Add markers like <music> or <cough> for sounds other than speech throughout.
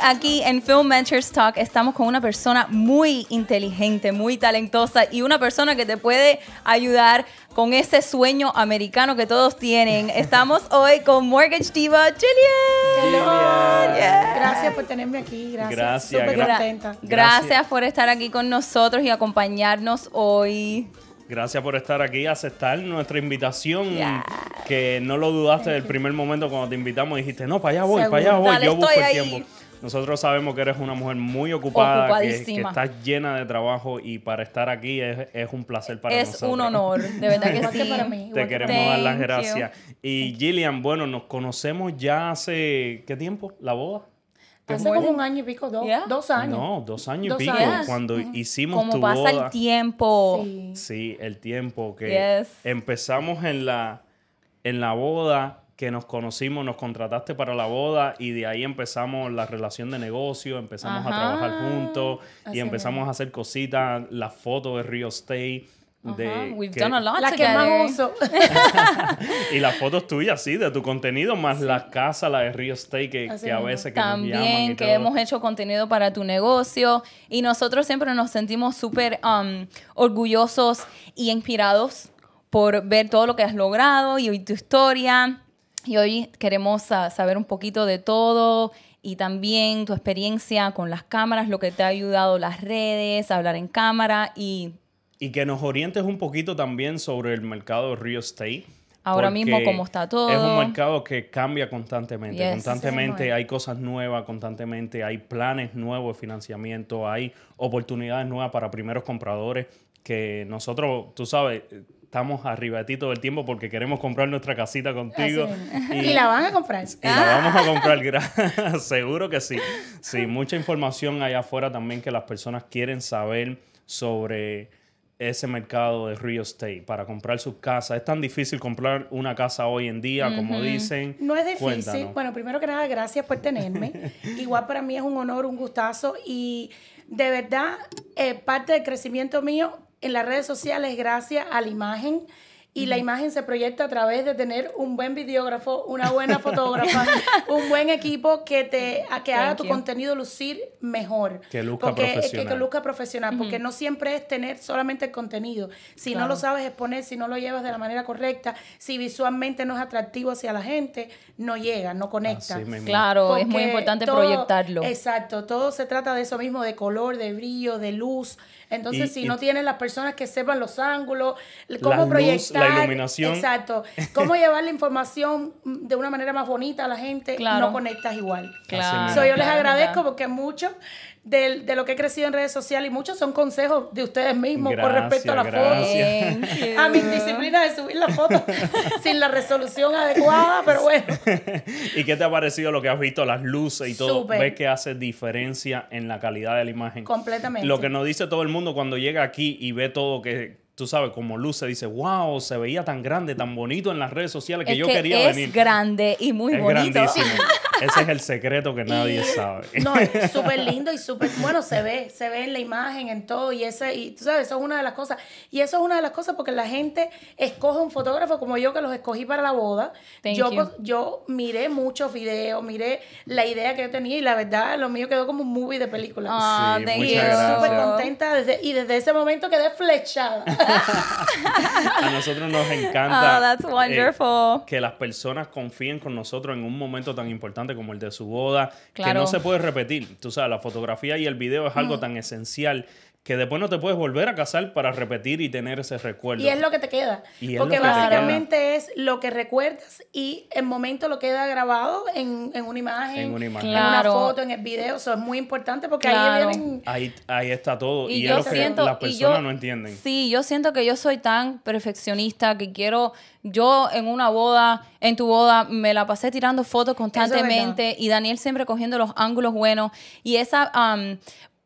aquí en Film Mentors Talk estamos con una persona muy inteligente, muy talentosa y una persona que te puede ayudar con ese sueño americano que todos tienen. <laughs> Estamos hoy con Mortgage Diva, Julian. Gracias por tenerme aquí, gracias. Gracias, gracias por estar aquí con nosotros y acompañarnos hoy. Gracias por estar aquí, aceptar nuestra invitación. Que no lo dudaste del primer momento cuando te invitamos. Dijiste, no, para allá voy, para allá voy, yo busco el tiempo. Nosotros sabemos que eres una mujer muy ocupada, que, estás llena de trabajo y para estar aquí es, un placer para nosotros. Es un honor, de verdad que es sí. Para mí, Te queremos dar las gracias. Y Gillian, bueno, nos conocemos ya hace, ¿qué tiempo? ¿La boda? Hace como un año y pico, dos, años. No, dos años y pico. Cuando hicimos tu boda. Como pasa el tiempo. Sí. el tiempo que empezamos en la, en la boda que nos conocimos, nos contrataste para la boda y de ahí empezamos la relación de negocio, empezamos a trabajar juntos y empezamos a hacer cositas, las fotos de Rio State. De, la que más uso. <laughs> y las fotos tuyas, sí, de tu contenido, más la casa, la de Rio State, que, a veces que También nos que hemos hecho contenido para tu negocio. Y nosotros siempre nos sentimos súper um, orgullosos y inspirados por ver todo lo que has logrado y tu historia. Y hoy queremos saber un poquito de todo y también tu experiencia con las cámaras, lo que te ha ayudado las redes, hablar en cámara y... Y que nos orientes un poquito también sobre el mercado real estate. Ahora mismo cómo está todo. Es un mercado que cambia constantemente. constantemente hay cosas nuevas, constantemente hay planes nuevos de financiamiento, hay oportunidades nuevas para primeros compradores que nosotros, tú sabes, estamos arriba de ti todo el tiempo porque queremos comprar nuestra casita contigo. Y, la van a comprar. Y la ah. vamos a comprar, <laughs> <laughs> seguro que sí. Sí, mucha información allá afuera también que las personas quieren saber sobre ese mercado de real estate para comprar sus casas. Es tan difícil comprar una casa hoy en día, como dicen. No es difícil. Bueno, primero que nada, gracias por tenerme. <laughs> Igual para mí es un honor, un gustazo y de verdad, eh, parte del crecimiento mío en las redes sociales gracias a la imagen y la imagen se proyecta a través de tener un buen videógrafo, una <laughs> buena fotógrafa, un buen equipo que te que haga tu contenido lucir mejor. Que luzca eh, profesional. Que, luzca profesional, porque no siempre es tener solamente el contenido. Si no lo sabes exponer, si no lo llevas de la manera correcta, si visualmente no es atractivo hacia la gente, no llega, no conecta. claro, es muy importante proyectarlo. Exacto, todo se trata de eso mismo, de color, de brillo, de luz. Entonces, si no tienen las personas que sepan los ángulos, cómo proyectar. la iluminación. Exacto. <laughs> Cómo llevar la información de una manera más bonita a la gente, claro. no conectas igual. Claro. yo les agradezco porque mucho de, lo que he crecido en redes sociales y muchos son consejos de ustedes mismos con respecto a las foto. A mi disciplina de subir la foto <laughs> sin la resolución adecuada, pero bueno. <laughs> ¿Y qué te ha parecido lo que has visto, las luces y todo? ¿Ves que hace diferencia en la calidad de la imagen? Completamente. Lo que nos dice todo el mundo cuando llega aquí y ve todo que, tú sabes, como luce, dice, wow, se veía tan grande, tan bonito en las redes sociales que yo quería es venir. Es grande y muy bonito. <laughs> Ese es el secreto que nadie sabe. No, es <laughs> súper lindo y súper, bueno, se ve, se ve en la imagen, en todo, y ese, y tú sabes, eso es una de las cosas. Y eso es una de las cosas porque la gente escoge un fotógrafo como yo que los escogí para la boda. yo, pues, yo miré muchos videos, miré la idea que yo tenía y la verdad, lo mío quedó como un movie de película. Oh, sí, y súper contenta desde, y desde ese momento quedé flechada. <laughs> a nosotros nos encanta oh, eh, que las personas confíen con nosotros en un momento tan importante como el de su boda, que no se puede repetir. Tú sabes, la fotografía y el video es algo tan esencial que después no te puedes volver a casar para repetir y tener ese recuerdo. Y es lo que te queda. Porque básicamente es lo que recuerdas y el momento lo queda grabado en, una imagen, en una, imagen. en una foto, en el video. Eso es muy importante porque ahí, vienen... ahí, está todo. Y, es lo siento, que las personas no entienden. Sí, yo siento que yo soy tan perfeccionista que quiero... Yo en una boda, en tu boda, me la pasé tirando fotos constantemente y Daniel siempre cogiendo los ángulos buenos. Y esa... Um,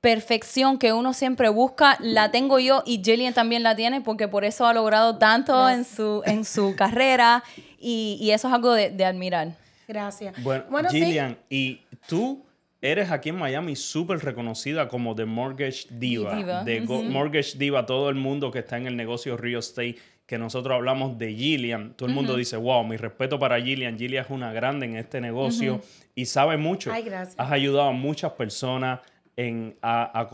perfección que uno siempre busca, la tengo yo y Jillian también la tiene porque por eso ha logrado tanto en su, en su <laughs> carrera y, eso es algo de, admirar. Gracias. Bueno, Jillian, y tú eres aquí en Miami súper reconocida como The Mortgage Diva, The de Mortgage Diva, todo el mundo que está en el negocio real estate que nosotros hablamos de Jillian, todo el mundo dice, wow, mi respeto para Jillian. Jillian es una grande en este negocio y sabe mucho. Has ayudado a muchas personas, en, a,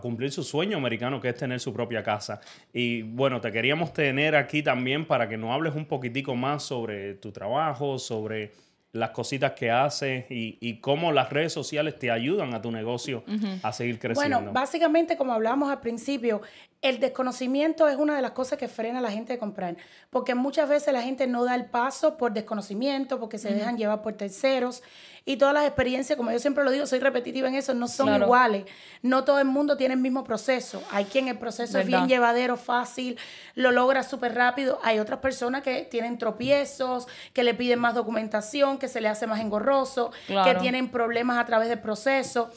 cumplir su sueño americano, que es tener su propia casa. Y bueno, te queríamos tener aquí también para que nos hables un poquitico más sobre tu trabajo, sobre las cositas que haces y, cómo las redes sociales te ayudan a tu negocio a seguir creciendo. Bueno, básicamente como hablábamos al principio, el desconocimiento es una de las cosas que frena a la gente de comprar, porque muchas veces la gente no da el paso por desconocimiento, porque se dejan llevar por terceros y todas las experiencias, como yo siempre lo digo, soy repetitiva en eso, no son iguales. No todo el mundo tiene el mismo proceso. Hay quien el proceso es bien llevadero, fácil, lo logra súper rápido. Hay otras personas que tienen tropiezos, que le piden más documentación, que se le hace más engorroso, que tienen problemas a través del proceso.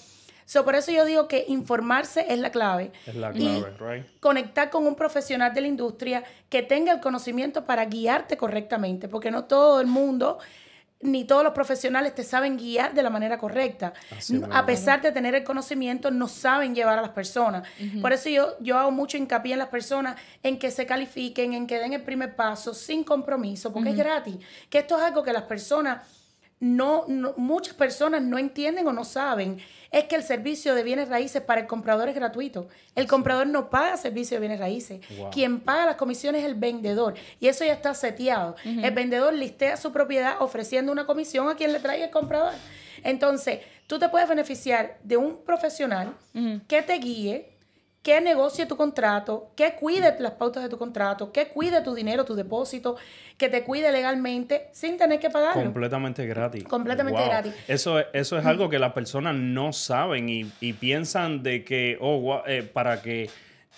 So, por eso yo digo que informarse es la clave. Es la clave, y right? Conectar con un profesional de la industria que tenga el conocimiento para guiarte correctamente, porque no todo el mundo ni todos los profesionales te saben guiar de la manera correcta. a pesar de tener el conocimiento, no saben llevar a las personas. Por eso yo, yo hago mucho hincapié en las personas, en que se califiquen, en que den el primer paso sin compromiso, porque es gratis. Que esto es algo que las personas no, muchas personas no entienden o no saben es que el servicio de bienes raíces para el comprador es gratuito. El comprador no paga servicio de bienes raíces. Quien paga las comisiones es el vendedor. Y eso ya está seteado. El vendedor listea su propiedad ofreciendo una comisión a quien le trae el comprador. Entonces, tú te puedes beneficiar de un profesional que te guíe, que negocie tu contrato, que cuide las pautas de tu contrato, que cuide tu dinero, tu depósito, que te cuide legalmente sin tener que pagar Completamente gratis. Completamente gratis. Eso, eso es algo que las personas no saben y, piensan de que, oh, eh, para que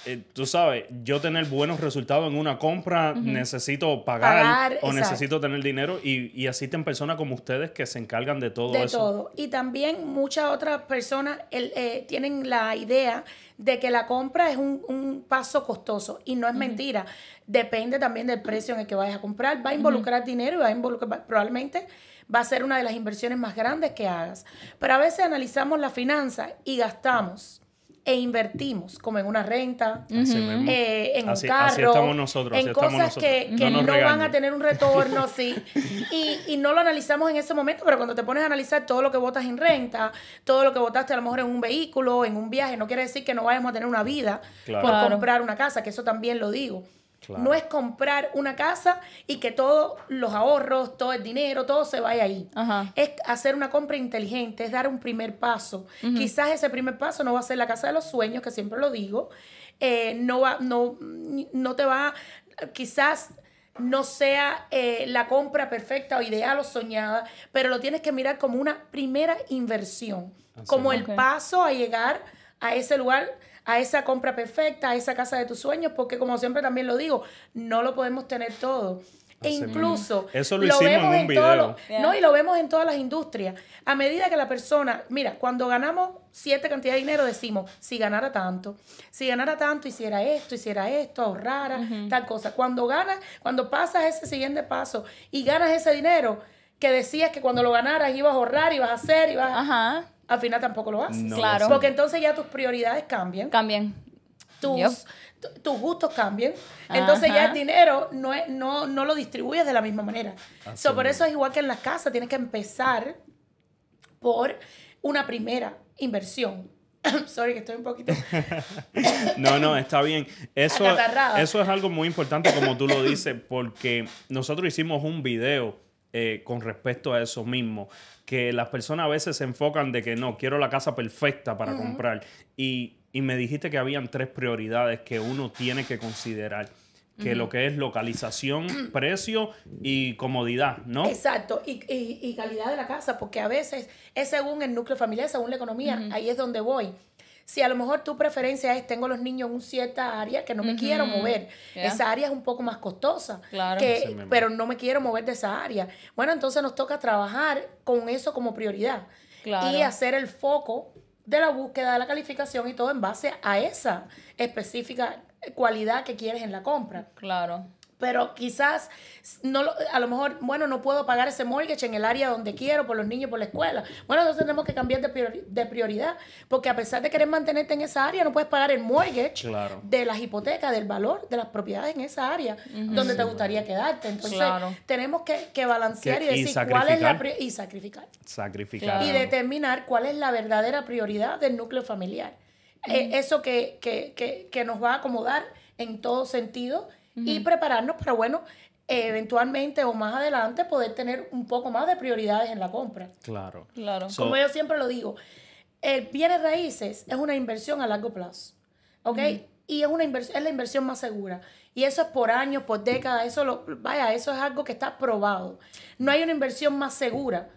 eh, tú sabes, yo tener buenos resultados en una compra, necesito pagar, o necesito tener dinero y, y asisten personas como ustedes que se encargan de todo de todo. Y también muchas otras personas eh, tienen la idea de que la compra es un, paso costoso y no es mentira. Depende también del precio en el que vayas a comprar. Va a involucrar dinero y va a involucrar probablemente va a ser una de las inversiones más grandes que hagas. Pero a veces analizamos la finanza y gastamos e invertimos, como en una renta, eh, en un carro, nosotros, en cosas que, no, van a tener un retorno, <laughs> sí, y, no lo analizamos en ese momento, pero cuando te pones a analizar todo lo que votas en renta, todo lo que votaste a lo mejor en un vehículo, en un viaje, no quiere decir que no vayamos a tener una vida por comprar una casa, que eso también lo digo. No es comprar una casa y que todos los ahorros, todo el dinero, todo se vaya ahí. Es hacer una compra inteligente, es dar un primer paso. Quizás ese primer paso no va a ser la casa de los sueños, que siempre lo digo. Eh, no, va, no, no te va, quizás no sea eh, la compra perfecta o ideal o soñada, pero lo tienes que mirar como una primera inversión, como el paso a llegar a ese lugar a esa compra perfecta, a esa casa de tus sueños, porque como siempre también lo digo, no lo podemos tener todo. E incluso Eso lo, vemos en, un video. no y lo vemos en todas las industrias. A medida que la persona, mira, cuando ganamos cierta cantidad de dinero decimos, si ganara tanto, si ganara tanto hiciera esto, hiciera esto, ahorrara, tal cosa. Cuando ganas, cuando pasas ese siguiente paso y ganas ese dinero que decías que cuando lo ganaras ibas a ahorrar, ibas a hacer, ibas a... Ajá al final tampoco lo haces. claro. Porque entonces ya tus prioridades cambian. Cambian. Tus, tus gustos cambian. Entonces ya el dinero no, no, lo distribuyes de la misma manera. So, por eso es igual que en las casas, tienes que empezar por una primera inversión. <coughs> Sorry que estoy un poquito. <laughs> no, no, está bien. Eso, eso es algo muy importante, como tú lo dices, porque nosotros hicimos un video eh, con respecto a eso mismo. Que las personas a veces se enfocan de que no, quiero la casa perfecta para comprar. Y, me dijiste que habían tres prioridades que uno tiene que considerar. Que lo que es localización, <clears throat> precio y comodidad, ¿no? Exacto, y, y, calidad de la casa, porque a veces es según el núcleo familiar, según la economía, ahí es donde voy. Si a lo mejor tu preferencia es tengo los niños en un cierta área que no me quiero mover, esa área es un poco más costosa, pero no me quiero mover de esa área. Bueno, entonces nos toca trabajar con eso como prioridad y hacer el foco de la búsqueda de la calificación y todo en base a esa específica cualidad que quieres en la compra. Claro pero quizás no a lo mejor, bueno, no puedo pagar ese mortgage en el área donde quiero, por los niños, por la escuela. Bueno, entonces tenemos que cambiar de, prioridad, porque a pesar de querer mantenerte en esa área, no puedes pagar el mortgage de las hipotecas, del valor de las propiedades en esa área donde te gustaría quedarte. Entonces, tenemos que, balancear y decir cuál es la y sacrificar. Sacrificar. Y determinar cuál es la verdadera prioridad del núcleo familiar. Eh, eso que, que nos va a acomodar en todo sentido y prepararnos para, bueno, eventualmente o más adelante poder tener un poco más de prioridades en la compra. Claro. claro. Como yo siempre lo digo, el bienes raíces es una inversión a largo plazo, ¿ok? Y es, una es la inversión más segura. Y eso es por años, por décadas, eso lo, vaya, eso es algo que está probado. No hay una inversión más segura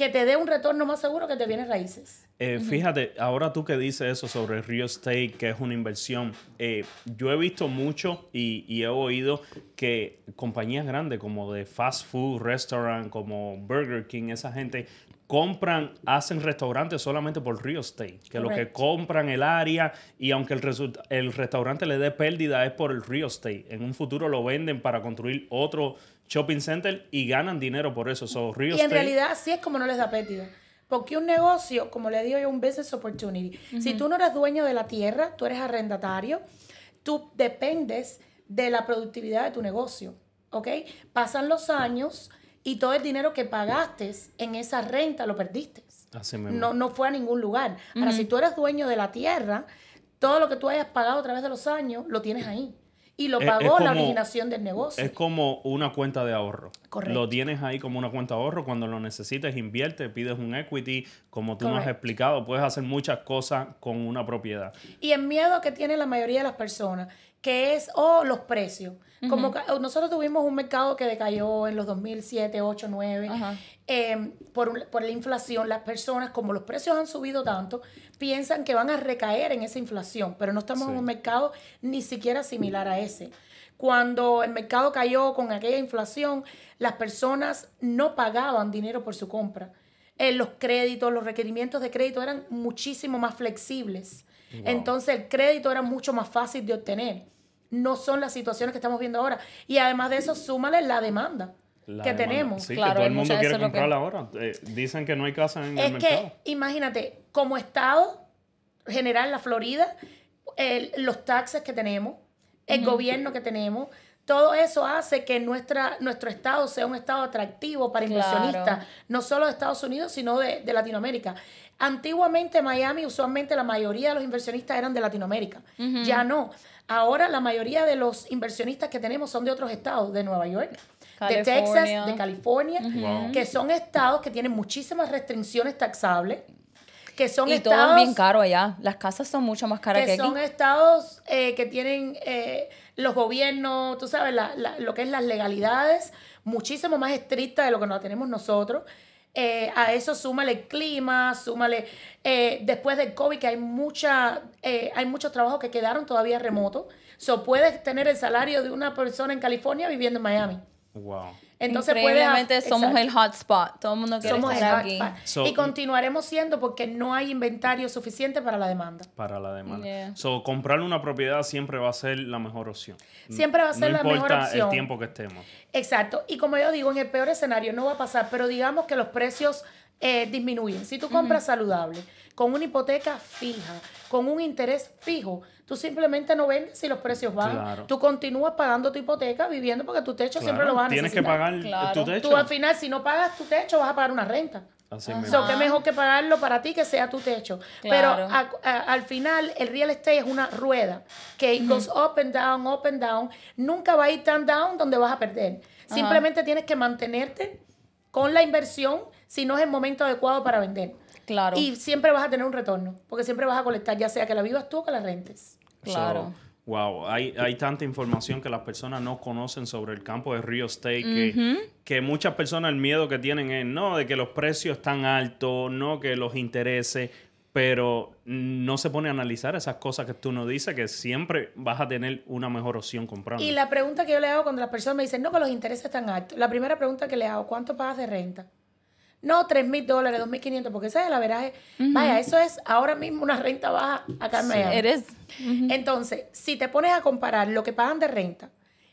que te dé un retorno más seguro que te vienes raíces. Eh, fíjate, ahora tú que dices eso sobre el real estate, que es una inversión, eh, yo he visto mucho y, y, he oído que compañías grandes como de fast food, restaurant, como Burger King, esa gente compran, hacen restaurantes solamente por real estate, que lo que compran el área y aunque el, el restaurante le dé pérdida es por el real estate. En un futuro lo venden para construir otro shopping center y ganan dinero por eso. Rio y en realidad así es como no les da pérdida. Porque un negocio, como le digo yo, un business opportunity. Si tú no eres dueño de la tierra, tú eres arrendatario, tú dependes de la productividad de tu negocio. ¿Ok? Pasan los años y todo el dinero que pagaste en esa renta lo perdiste. Así mismo. No, no fue a ningún lugar. Ahora, si tú eres dueño de la tierra, todo lo que tú hayas pagado a través de los años lo tienes ahí. Y lo pagó la originación del negocio. Es como una cuenta de ahorro. Correcto. Lo tienes ahí como una cuenta de ahorro. Cuando lo necesites, inviertes, pides un equity. Como tú has explicado, puedes hacer muchas cosas con una propiedad. Y el miedo que tiene la mayoría de las personas que es, o oh, los precios. Como nosotros tuvimos un mercado que decayó en los 2007, 8, 9, por, por, la inflación, las personas, como los precios han subido tanto, piensan que van a recaer en esa inflación, pero no estamos en un mercado ni siquiera similar a ese. Cuando el mercado cayó con aquella inflación, las personas no pagaban dinero por su compra. Eh, los créditos, los requerimientos de crédito eran muchísimo más flexibles. Entonces el crédito era mucho más fácil de obtener. No son las situaciones que estamos viendo ahora. Y además de eso, súmale la demanda. que tenemos. Sí, que todo el mundo quiere comprar ahora. Eh, dicen que no hay casa en el mercado. Que, imagínate, como estado general, la Florida, los taxes que tenemos, el gobierno que tenemos, todo eso hace que nuestra, nuestro estado sea un estado atractivo para inversionistas, no solo de Estados Unidos, sino de Latinoamérica. Antiguamente Miami, usualmente la mayoría de los inversionistas eran de Latinoamérica. Ya no. Ahora la mayoría de los inversionistas que tenemos son de otros estados, de Nueva York, de Texas, de California, que son estados que tienen muchísimas restricciones taxables. Que son y todo es bien caro allá. Las casas son mucho más caras que, que Son estados eh, que tienen eh, los gobiernos, tú sabes, lo que es las legalidades muchísimo más estrictas de lo que nos tenemos nosotros. Eh, a eso súmale el clima, súmale eh, después del COVID que hay, mucha, eh, hay muchos trabajos que quedaron todavía remotos. So, puedes tener el salario de una persona en California viviendo en Miami. Wow. Entonces obviamente somos el hotspot, todo el mundo quiere estar el aquí. y continuaremos siendo porque no hay inventario suficiente para la demanda. Para la demanda. So, comprar una propiedad siempre va a ser la mejor opción. Siempre va a ser la mejor opción. el tiempo que estemos. Exacto. Y como yo digo, en el peor escenario no va a pasar, pero digamos que los precios eh, disminuyen. Si tú compras saludable, con una hipoteca fija, con un interés fijo, tú simplemente no vendes si los precios bajan. Tú continúas pagando tu hipoteca viviendo porque tu techo siempre lo van a necesitar. Tienes que pagar tu techo. Tú al final, si no pagas tu techo, vas a pagar una renta. Así sea, que mejor que pagarlo para ti que sea tu techo. Pero al final, el real estate es una rueda que goes up and down, up and down. Nunca va a ir tan down donde vas a perder. Simplemente tienes que mantenerte con la inversión si no es el momento adecuado para vender. Y siempre vas a tener un retorno, porque siempre vas a colectar, ya sea que la vivas tú o que la rentes. Claro. Wow, hay, tanta información que las personas no conocen sobre el campo de real estate que, muchas personas el miedo que tienen es, no, de que los precios están altos, no que los intereses, pero no se pone a analizar esas cosas que tú nos dices, que siempre vas a tener una mejor opción comprando. Y la pregunta que yo le hago cuando las personas me dicen, no, que los intereses están altos, la primera pregunta que le hago, ¿cuánto pagas de renta? No, 3 mil dólares, 2.500, porque esa es la verdad. Vaya, eso es ahora mismo una renta baja acá en eres. Entonces, si te pones a comparar lo que pagan de renta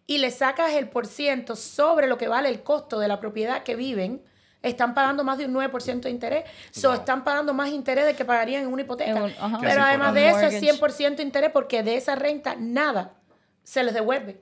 y le sacas el por ciento sobre lo que vale el costo de la propiedad que viven, están pagando más de un 9% de interés. O están pagando más interés de que pagarían en una hipoteca. Pero además de eso, es 100% de interés porque de esa renta nada se les devuelve.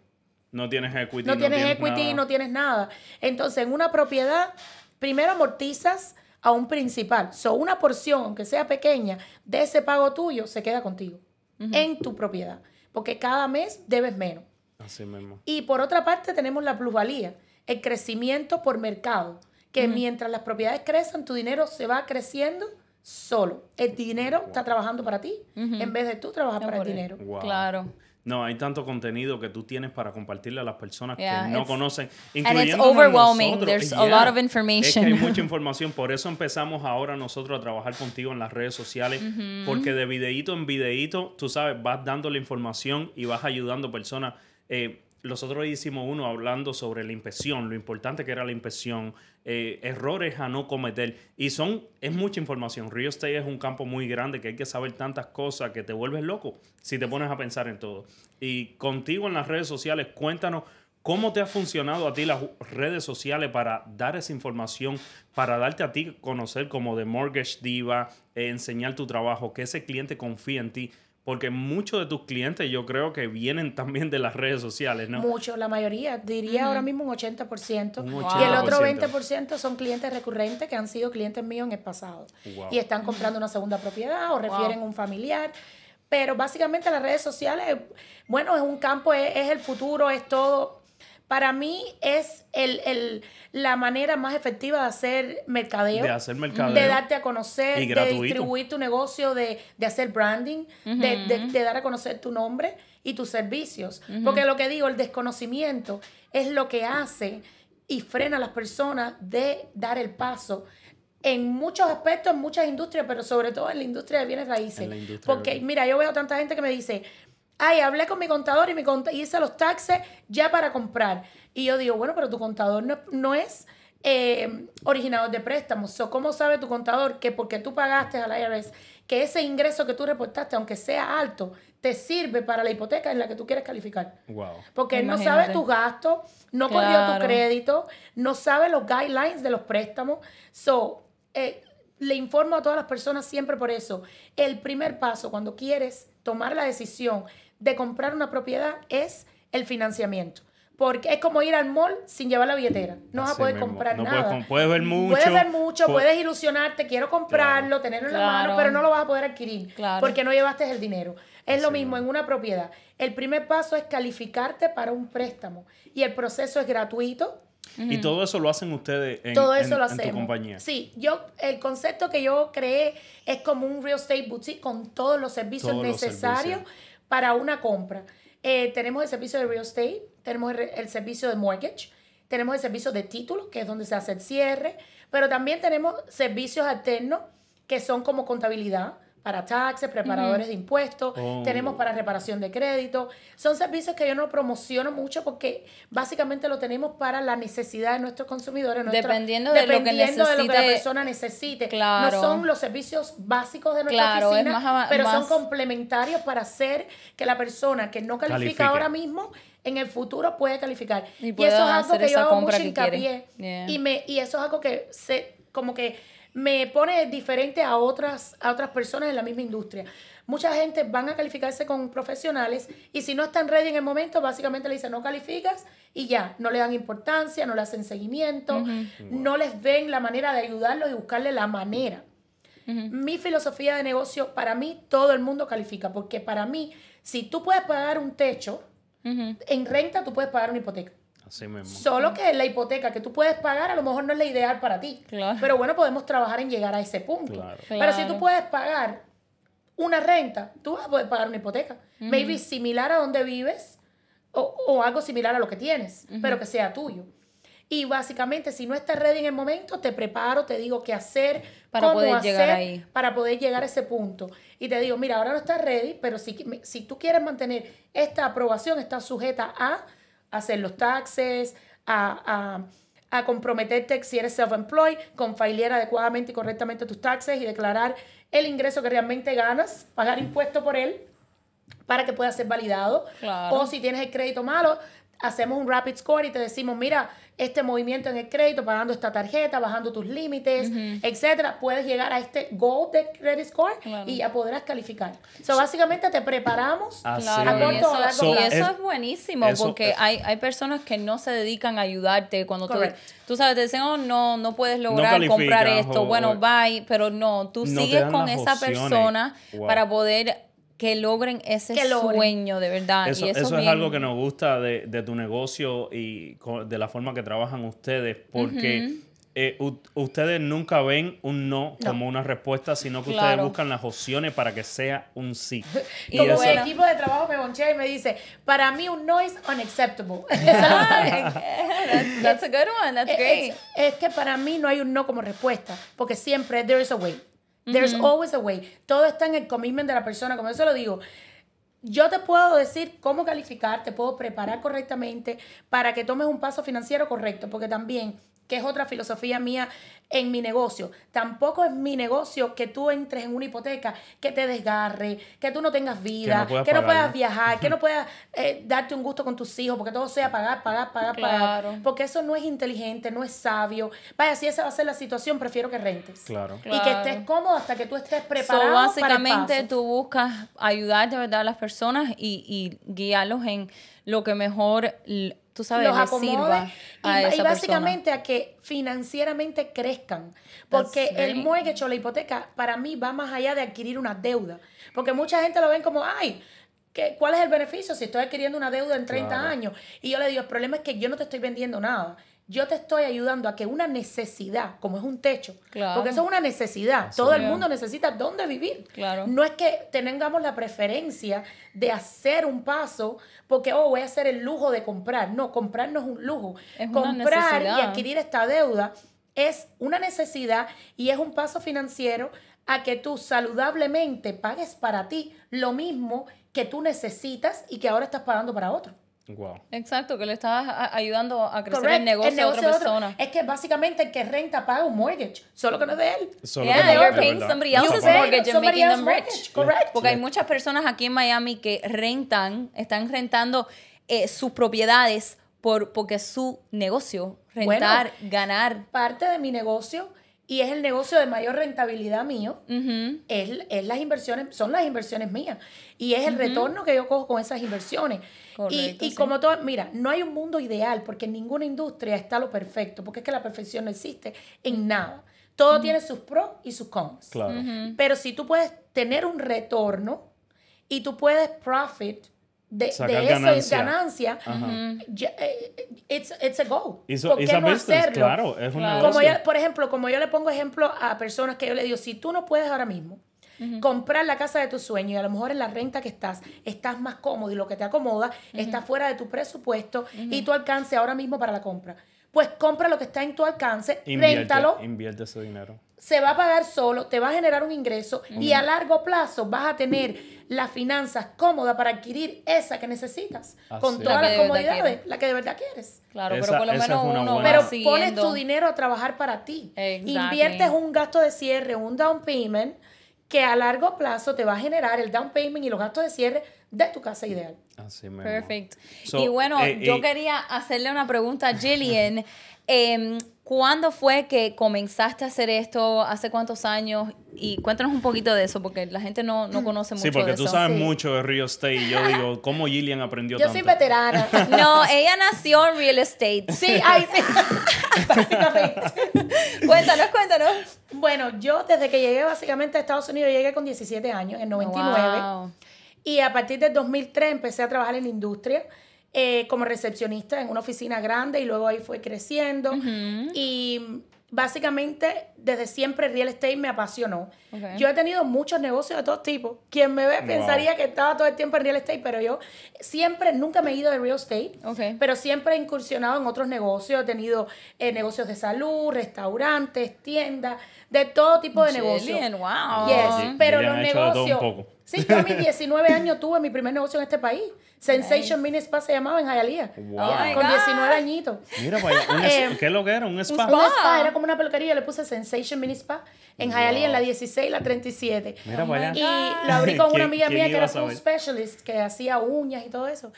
No tienes equity. No, tienes, equity, no tienes nada. Entonces, en una propiedad Primero amortizas a un principal. So, una porción, aunque sea pequeña, de ese pago tuyo se queda contigo, en tu propiedad, porque cada mes debes menos. Así mismo. Y por otra parte tenemos la plusvalía, el crecimiento por mercado, que mientras las propiedades crecen, tu dinero se va creciendo solo. El dinero está trabajando para ti en vez de tú trabajar para el dinero. Claro. No, hay tanto contenido que tú tienes para compartirle a las personas que no conocen. Incluyendo and overwhelming. There's que hay mucha <laughs> información. Por eso empezamos ahora nosotros a trabajar contigo en las redes sociales. Mm-hmm. Porque de videíto en videíto, tú sabes, vas dando la información y vas ayudando a personas. Eh, nosotros hicimos uno hablando sobre la impresión, lo importante que era la impresión, eh, errores a no cometer. Y son, es mucha información. Real estate es un campo muy grande que hay que saber tantas cosas que te vuelves loco si te pones a pensar en todo. Y contigo en las redes sociales, cuéntanos cómo te ha funcionado a ti las redes sociales para dar esa información, para darte a ti conocer como de Mortgage Diva, eh, enseñar tu trabajo, que ese cliente confíe en ti. Porque muchos de tus clientes yo creo que vienen también de las redes sociales, ¿no? Muchos, la mayoría, diría ahora mismo un 80%, Y el otro 20% son clientes recurrentes que han sido clientes míos en el pasado. Y están comprando una segunda propiedad o refieren a un familiar. Pero básicamente las redes sociales, bueno, es un campo, es el futuro, es todo para mí es el, la manera más efectiva de hacer mercadeo. De hacer mercadeo. De darte a conocer, de distribuir tu negocio, de, hacer branding, de, dar a conocer tu nombre y tus servicios. Porque lo que digo, el desconocimiento es lo que hace y frena a las personas de dar el paso en muchos aspectos, en muchas industrias, pero sobre todo en la industria de bienes raíces. Porque, mira, yo veo tanta gente que me dice, Ay, hablé con mi contador y, mi hice los taxes ya para comprar. Y yo digo, bueno, pero tu contador no, es eh, originador de préstamos. So, ¿Cómo sabe tu contador que porque tú pagaste a la IRS, que ese ingreso que tú reportaste, aunque sea alto, te sirve para la hipoteca en la que tú quieres calificar? Wow. Porque él no sabe tus gastos, no corrió tu crédito, no sabe los guidelines de los préstamos. So, eh, le informo a todas las personas siempre por eso. El primer paso cuando quieres tomar la decisión de comprar una propiedad es el financiamiento. Porque es como ir al mall sin llevar la billetera. No vas a poder comprar nada. Puedes, puedes, ver mucho. Puedes ver mucho, puedes, ilusionarte, quiero comprarlo, tenerlo en la mano, pero no lo vas a poder adquirir porque no llevaste el dinero. Es lo mismo en una propiedad. El primer paso es calificarte para un préstamo y el proceso es gratuito. Y todo eso lo hacen ustedes en, tu compañía. Sí, yo el concepto que yo creé es como un real estate boutique con todos los servicios necesarios para una compra. Eh, tenemos el servicio de real estate, tenemos el, el, servicio de mortgage, tenemos el servicio de títulos, que es donde se hace el cierre, pero también tenemos servicios alternos que son como contabilidad, para taxes, preparadores de impuestos, oh. tenemos para reparación de crédito. Son servicios que yo no promociono mucho porque básicamente lo tenemos para la necesidad de nuestros consumidores. dependiendo, de, lo que la persona necesite. No son los servicios básicos de nuestra oficina, pero son complementarios para hacer que la persona que no califica ahora mismo en el futuro puede calificar. Y, eso es algo que yo hago mucho hincapié. Y, me, y eso es algo que se, como que me pone diferente a otras, a otras personas en la misma industria. Mucha gente van a calificarse con profesionales y si no están ready en el momento, básicamente le dicen no calificas y ya, no le dan importancia, no le hacen seguimiento, no les ven la manera de ayudarlo y buscarle la manera. Mi filosofía de negocio, para mí todo el mundo califica, porque para mí, si tú puedes pagar un techo, en renta tú puedes pagar una hipoteca. Solo que la hipoteca que tú puedes pagar a lo mejor no es la ideal para ti. Pero bueno, podemos trabajar en llegar a ese punto. Pero si tú puedes pagar una renta, tú vas a poder pagar una hipoteca. Maybe similar a donde vives o, algo similar a lo que tienes, pero que sea tuyo. Y básicamente, si no estás ready en el momento, te preparo, te digo qué hacer, para poder llegar para poder llegar a ese punto. Y te digo, mira, ahora no estás ready, pero si, si tú quieres mantener esta aprobación, está sujeta a hacer los taxes, a, comprometerte si eres self-employed con filear adecuadamente y correctamente tus taxes y declarar el ingreso que realmente ganas, pagar impuesto por él para que pueda ser validado. O si tienes el crédito malo, hacemos un rapid score y te decimos, mira, este movimiento en el crédito, pagando esta tarjeta, bajando tus límites, etcétera, puedes llegar a este goal de credit score y ya podrás calificar. So, básicamente te preparamos ah, a corto y eso, y eh, eso es buenísimo porque eh, Hay, hay personas que no se dedican a ayudarte cuando tú, sabes, te dicen, oh, no, no puedes lograr comprar esto, bueno, bye, pero no, tú sigues con esa persona para poder que logren ese sueño de verdad. Eso, y eso, es algo que nos gusta de, tu negocio y de la forma que trabajan ustedes, porque eh, ustedes nunca ven un no, como una respuesta, sino que ustedes buscan las opciones para que sea un sí. <laughs> y como el equipo de trabajo me bonchea y me dice, para mí un no es unacceptable. <laughs> <laughs> that's, a good one, that's eh, great. Es, es que para mí no hay un no como respuesta, porque siempre there is a way. There's always a way. Todo está en el commitment de la persona, como yo lo digo. Yo te puedo decir cómo calificar, te puedo preparar correctamente para que tomes un paso financiero correcto, porque también que es otra filosofía mía en mi negocio. Tampoco es mi negocio que tú entres en una hipoteca, que te desgarre, que tú no tengas vida, que no, puedas viajar, que no puedas eh, darte un gusto con tus hijos, porque todo sea pagar, pagar, pagar, pagar. Porque eso no es inteligente, no es sabio. Vaya, si esa va a ser la situación, prefiero que rentes. Claro. Y que estés cómodo hasta que tú estés preparado. básicamente tú buscas ayudar de verdad a las personas y, y guiarlos en lo que mejor tú sabes, y, básicamente a que financieramente crezcan. Porque el mortgage o la hipoteca para mí va más allá de adquirir una deuda. Porque mucha gente lo ven como, ay, ¿cuál es el beneficio si estoy adquiriendo una deuda en 30 años? Y yo le digo, el problema es que yo no te estoy vendiendo nada yo te estoy ayudando a que una necesidad, como es un techo, porque eso es una necesidad, todo el mundo necesita dónde vivir. No es que tengamos la preferencia de hacer un paso porque, oh, voy a hacer el lujo de comprar. No, comprar no es un lujo. comprar y adquirir esta deuda es una necesidad y es un paso financiero a que tú saludablemente pagues para ti lo mismo que tú necesitas y que ahora estás pagando para otro. Wow. Exacto, que le estás ayudando a crecer el negocio, a otra persona. Es que básicamente el que renta paga un mortgage, solo que no es de él. Solo yeah, que no paying somebody mortgage making them Porque hay muchas personas aquí en Miami que rentan, están rentando eh, sus propiedades por, porque su negocio, rentar, ganar. Parte de mi negocio y es el negocio de mayor rentabilidad mío, las inversiones, son las inversiones mías y es el retorno que yo cojo con esas inversiones. y, como todo, mira, no hay un mundo ideal porque en ninguna industria está lo perfecto, porque es que la perfección no existe en nada. Todo tiene sus pros y sus cons. Pero si tú puedes tener un retorno y tú puedes profit de, de eso ganancia. es ganancia, eh, it's, a go. ¿Por no es una por ejemplo, como yo le pongo ejemplo a personas que yo le digo, si tú no puedes ahora mismo comprar la casa de tu sueño y a lo mejor en la renta que estás, estás más cómodo y lo que te acomoda está fuera de tu presupuesto y tu alcance ahora mismo para la compra pues compra lo que está en tu alcance, invierte, réntalo. Invierte ese dinero se va a pagar solo, te va a generar un ingreso y a largo plazo vas a tener las finanzas cómodas para adquirir esa que necesitas, con todas las comodidades, la que de verdad quieres. Claro, pero por lo menos uno Pero pones tu dinero a trabajar para ti. Inviertes un gasto de cierre, un down payment, que a largo plazo te va a generar el down payment y los gastos de cierre de tu casa ideal. Así Perfecto. y bueno, eh, yo quería hacerle una pregunta a Jillian. <laughs> Em, ¿Cuándo fue que comenzaste a hacer esto? ¿Hace cuántos años? Y cuéntanos un poquito de eso, porque la gente no, mm. conoce mucho. Sí, porque tú sabes mucho de real estate. yo <laughs> digo, ¿cómo Gillian aprendió Yo soy veterana. <laughs> no, ella nació en real estate. Sí, ahí sí. básicamente. cuéntanos, cuéntanos. Bueno, yo desde que llegué básicamente a Estados Unidos, llegué con 17 años, en 99. Wow. Y a partir del 2003 empecé a trabajar en la industria. Eh, como recepcionista en una oficina grande y luego ahí fue creciendo. Y básicamente desde siempre real estate me apasionó. Yo he tenido muchos negocios de todo tipo. Quien me ve pensaría que estaba todo el tiempo en real estate, pero yo siempre, nunca me he ido de real estate, pero siempre he incursionado en otros negocios. He tenido eh, negocios de salud, restaurantes, tiendas, de todo tipo de negocios. Wow. pero los negocios Sí, yo a mis 19 <laughs> años tuve mi primer negocio en este país. Sensation Mini Spa se llamaba en Hialeah. con 19 añitos. Mira, pues, ¿qué es lo que era? ¿Un spa? Un spa. era como una peluquería. Le puse Sensation Mini Spa en wow. en la 16 y la 37. Mira, Y lo abrí <laughs> con una amiga mía que era un specialist, que hacía uñas y todo eso.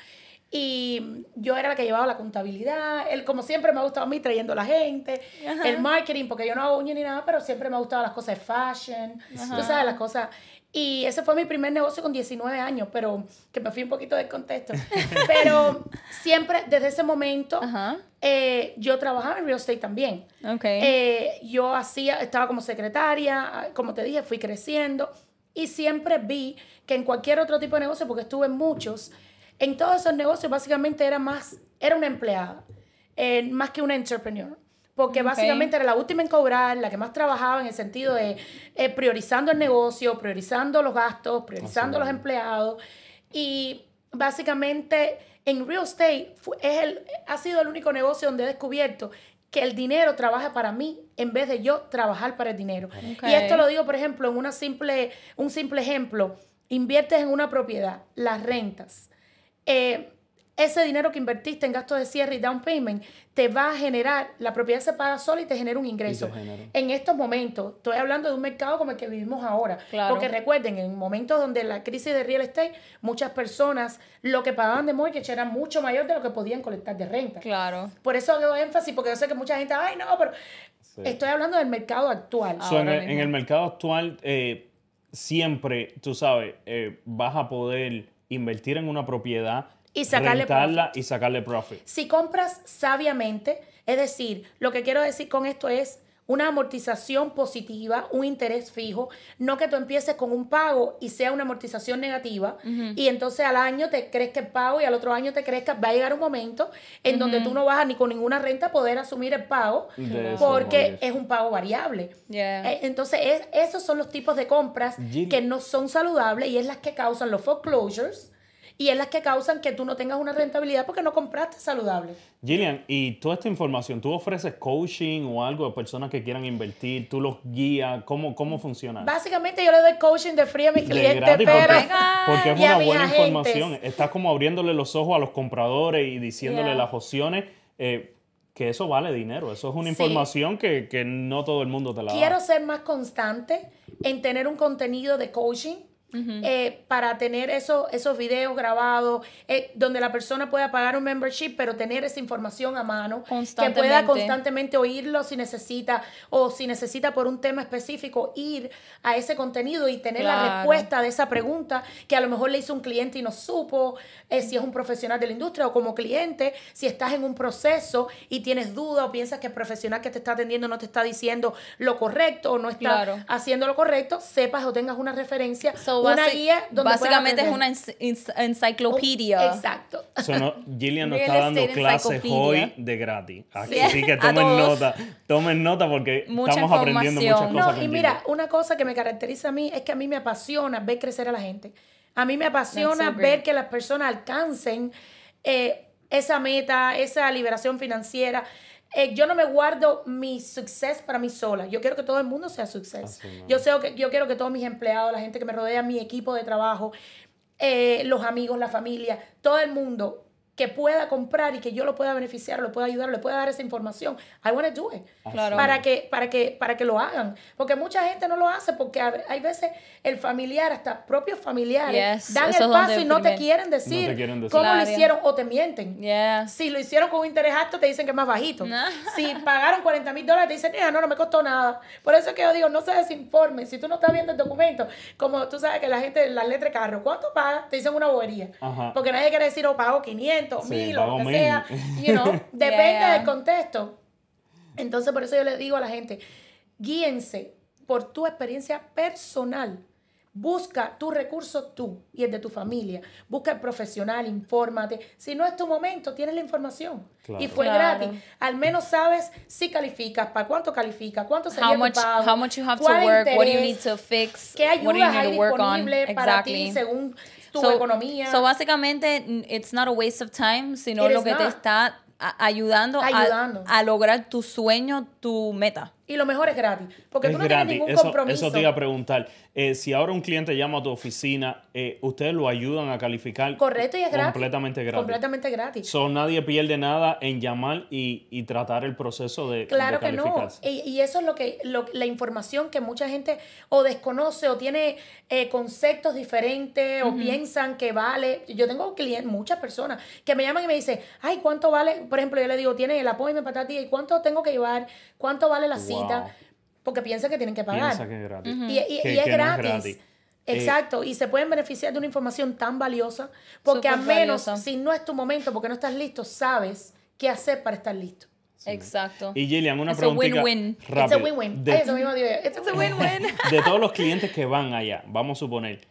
Y yo era la que llevaba la contabilidad. Él, como siempre, me ha gustado a mí trayendo la gente. El marketing, porque yo no hago uñas ni nada, pero siempre me ha gustado las cosas de fashion. Ajá. Tú sabes, las cosas. Y ese fue mi primer negocio con 19 años, pero que me fui un poquito del contexto. <laughs> Pero siempre, desde ese momento, eh, yo trabajaba en real estate también. Okay. Eh, yo hacía, estaba como secretaria, como te dije, fui creciendo. Y siempre vi que en cualquier otro tipo de negocio, porque estuve en muchos, en todos esos negocios básicamente era más, era una empleada, eh, más que una entrepreneur. Porque básicamente era la última en cobrar, la que más trabajaba en el sentido de eh, priorizando el negocio, priorizando los gastos, priorizando los empleados. Y básicamente en real estate es el, ha sido el único negocio donde he descubierto que el dinero trabaja para mí en vez de yo trabajar para el dinero. Y esto lo digo, por ejemplo, en una simple, un simple ejemplo. Inviertes en una propiedad, las rentas. Eh, ese dinero que invertiste en gastos de cierre y down payment te va a generar, la propiedad se paga sola y te genera un ingreso. En estos momentos, estoy hablando de un mercado como el que vivimos ahora. Porque recuerden, en momentos donde la crisis de real estate, muchas personas lo que pagaban de mortgage era mucho mayor de lo que podían colectar de renta. Claro. Por eso hago énfasis, porque yo sé que mucha gente, ay, no, pero estoy hablando del mercado actual. Ah, en, el, mercado actual, eh, siempre, tú sabes, eh, vas a poder invertir en una propiedad, y sacarle rentarla y sacarle profit. Si compras sabiamente, es decir, lo que quiero decir con esto es una amortización positiva, un interés fijo, no que tú empieces con un pago y sea una amortización negativa y entonces al año te crezca el pago y al otro año te crezca, va a llegar un momento en donde tú no vas a ni con ninguna renta poder asumir el pago porque es un pago variable. Eh, entonces esos son los tipos de compras que no son saludables y es las que causan los foreclosures y es las que causan que tú no tengas una rentabilidad porque no compraste saludable. Gillian, y toda esta información, ¿tú ofreces coaching o algo a personas que quieran invertir? ¿Tú los guías? ¿Cómo, cómo funciona? Básicamente yo le doy coaching de free a mis clientes, Porque, es una buena información. Estás como abriéndole los ojos a los compradores y diciéndole las opciones. Eh, que eso vale dinero. Eso es una información que, que, no todo el mundo te la da. Quiero ser más constante en tener un contenido de coaching eh, para tener eso, esos videos grabados, eh, donde la persona pueda pagar un membership, pero tener esa información a mano, que pueda constantemente oírlo si necesita o si necesita por un tema específico ir a ese contenido y tener la respuesta de esa pregunta que a lo mejor le hizo un cliente y no supo eh, si es un profesional de la industria o como cliente, si estás en un proceso y tienes duda o piensas que el profesional que te está atendiendo no te está diciendo lo correcto o no está haciendo lo correcto, sepas o tengas una referencia básicamente es una enciclopedia. exacto. Gillian nos está dando clases hoy de gratis. Así que tomen nota, tomen nota porque estamos aprendiendo muchas cosas. y mira, una cosa que me caracteriza a mí es que a mí me apasiona ver crecer a la gente. A mí me apasiona ver que las personas alcancen eh, esa meta, esa liberación financiera. Eh, yo no me guardo mi success para mí sola. Yo quiero que todo el mundo sea success. yo, sé que, yo quiero que todos mis empleados, la gente que me rodea, mi equipo de trabajo, eh, los amigos, la familia, todo el mundo que pueda comprar y que yo lo pueda beneficiar, lo pueda ayudar, le pueda dar esa información. I want to do it. Para, que, para, que, para que lo hagan. Porque mucha gente no lo hace porque hay veces el familiar, hasta propios familiares, dan el paso y no te, quieren decir cómo lo hicieron o te mienten. Si lo hicieron con un interés alto, te dicen que es más bajito. <laughs> Si pagaron 40 mil dólares, te dicen, no, no me costó nada. Por eso es que yo digo, no se desinformen. Si tú no estás viendo el documento, como tú sabes que la gente, las letras carro, ¿cuánto paga? Te dicen una bobería. Porque nadie quiere decir, oh, pago 500 mil o sea, <laughs> you know, depende del contexto. Entonces, por eso yo le digo a la gente, guíense por tu experiencia personal. Busca tus recursos tú y el de tu familia. Busca el profesional, infórmate. Si no es tu momento, tienes la información. Y fue gratis. Al menos sabes si calificas, para cuánto califica cuánto se how much, interés, qué ayudas hay disponible para ti según tu economía. So básicamente, it's not a waste of time, sino lo que te está ayudando, a, lograr tu sueño, tu meta. Y lo mejor es gratis, porque tú no tienes ningún compromiso. Eso te iba a preguntar. Eh, si ahora un cliente llama a tu oficina, eh, ¿ustedes lo ayudan a calificar? Correcto, y es completamente gratis. Completamente gratis. nadie pierde nada en llamar y, tratar el proceso de Claro que no. Y, eso es lo que la información que mucha gente o desconoce o tiene eh, conceptos diferentes o piensan que vale. Yo tengo clientes, muchas personas, que me llaman y me dicen, ay, ¿cuánto vale? Por ejemplo, yo le digo, tiene el apoyo me ti? ¿Y cuánto tengo que llevar? ¿Cuánto vale la cita? porque piensa que tienen que pagar. Y, es, gratis. Exacto, y se pueden beneficiar de una información tan valiosa, porque al menos si no es tu momento, porque no estás listo, sabes qué hacer para estar listo. Exacto. Y Gillian, una pregunta win-win. es win-win. un win-win. <laughs> de todos los clientes que van allá, vamos a suponer,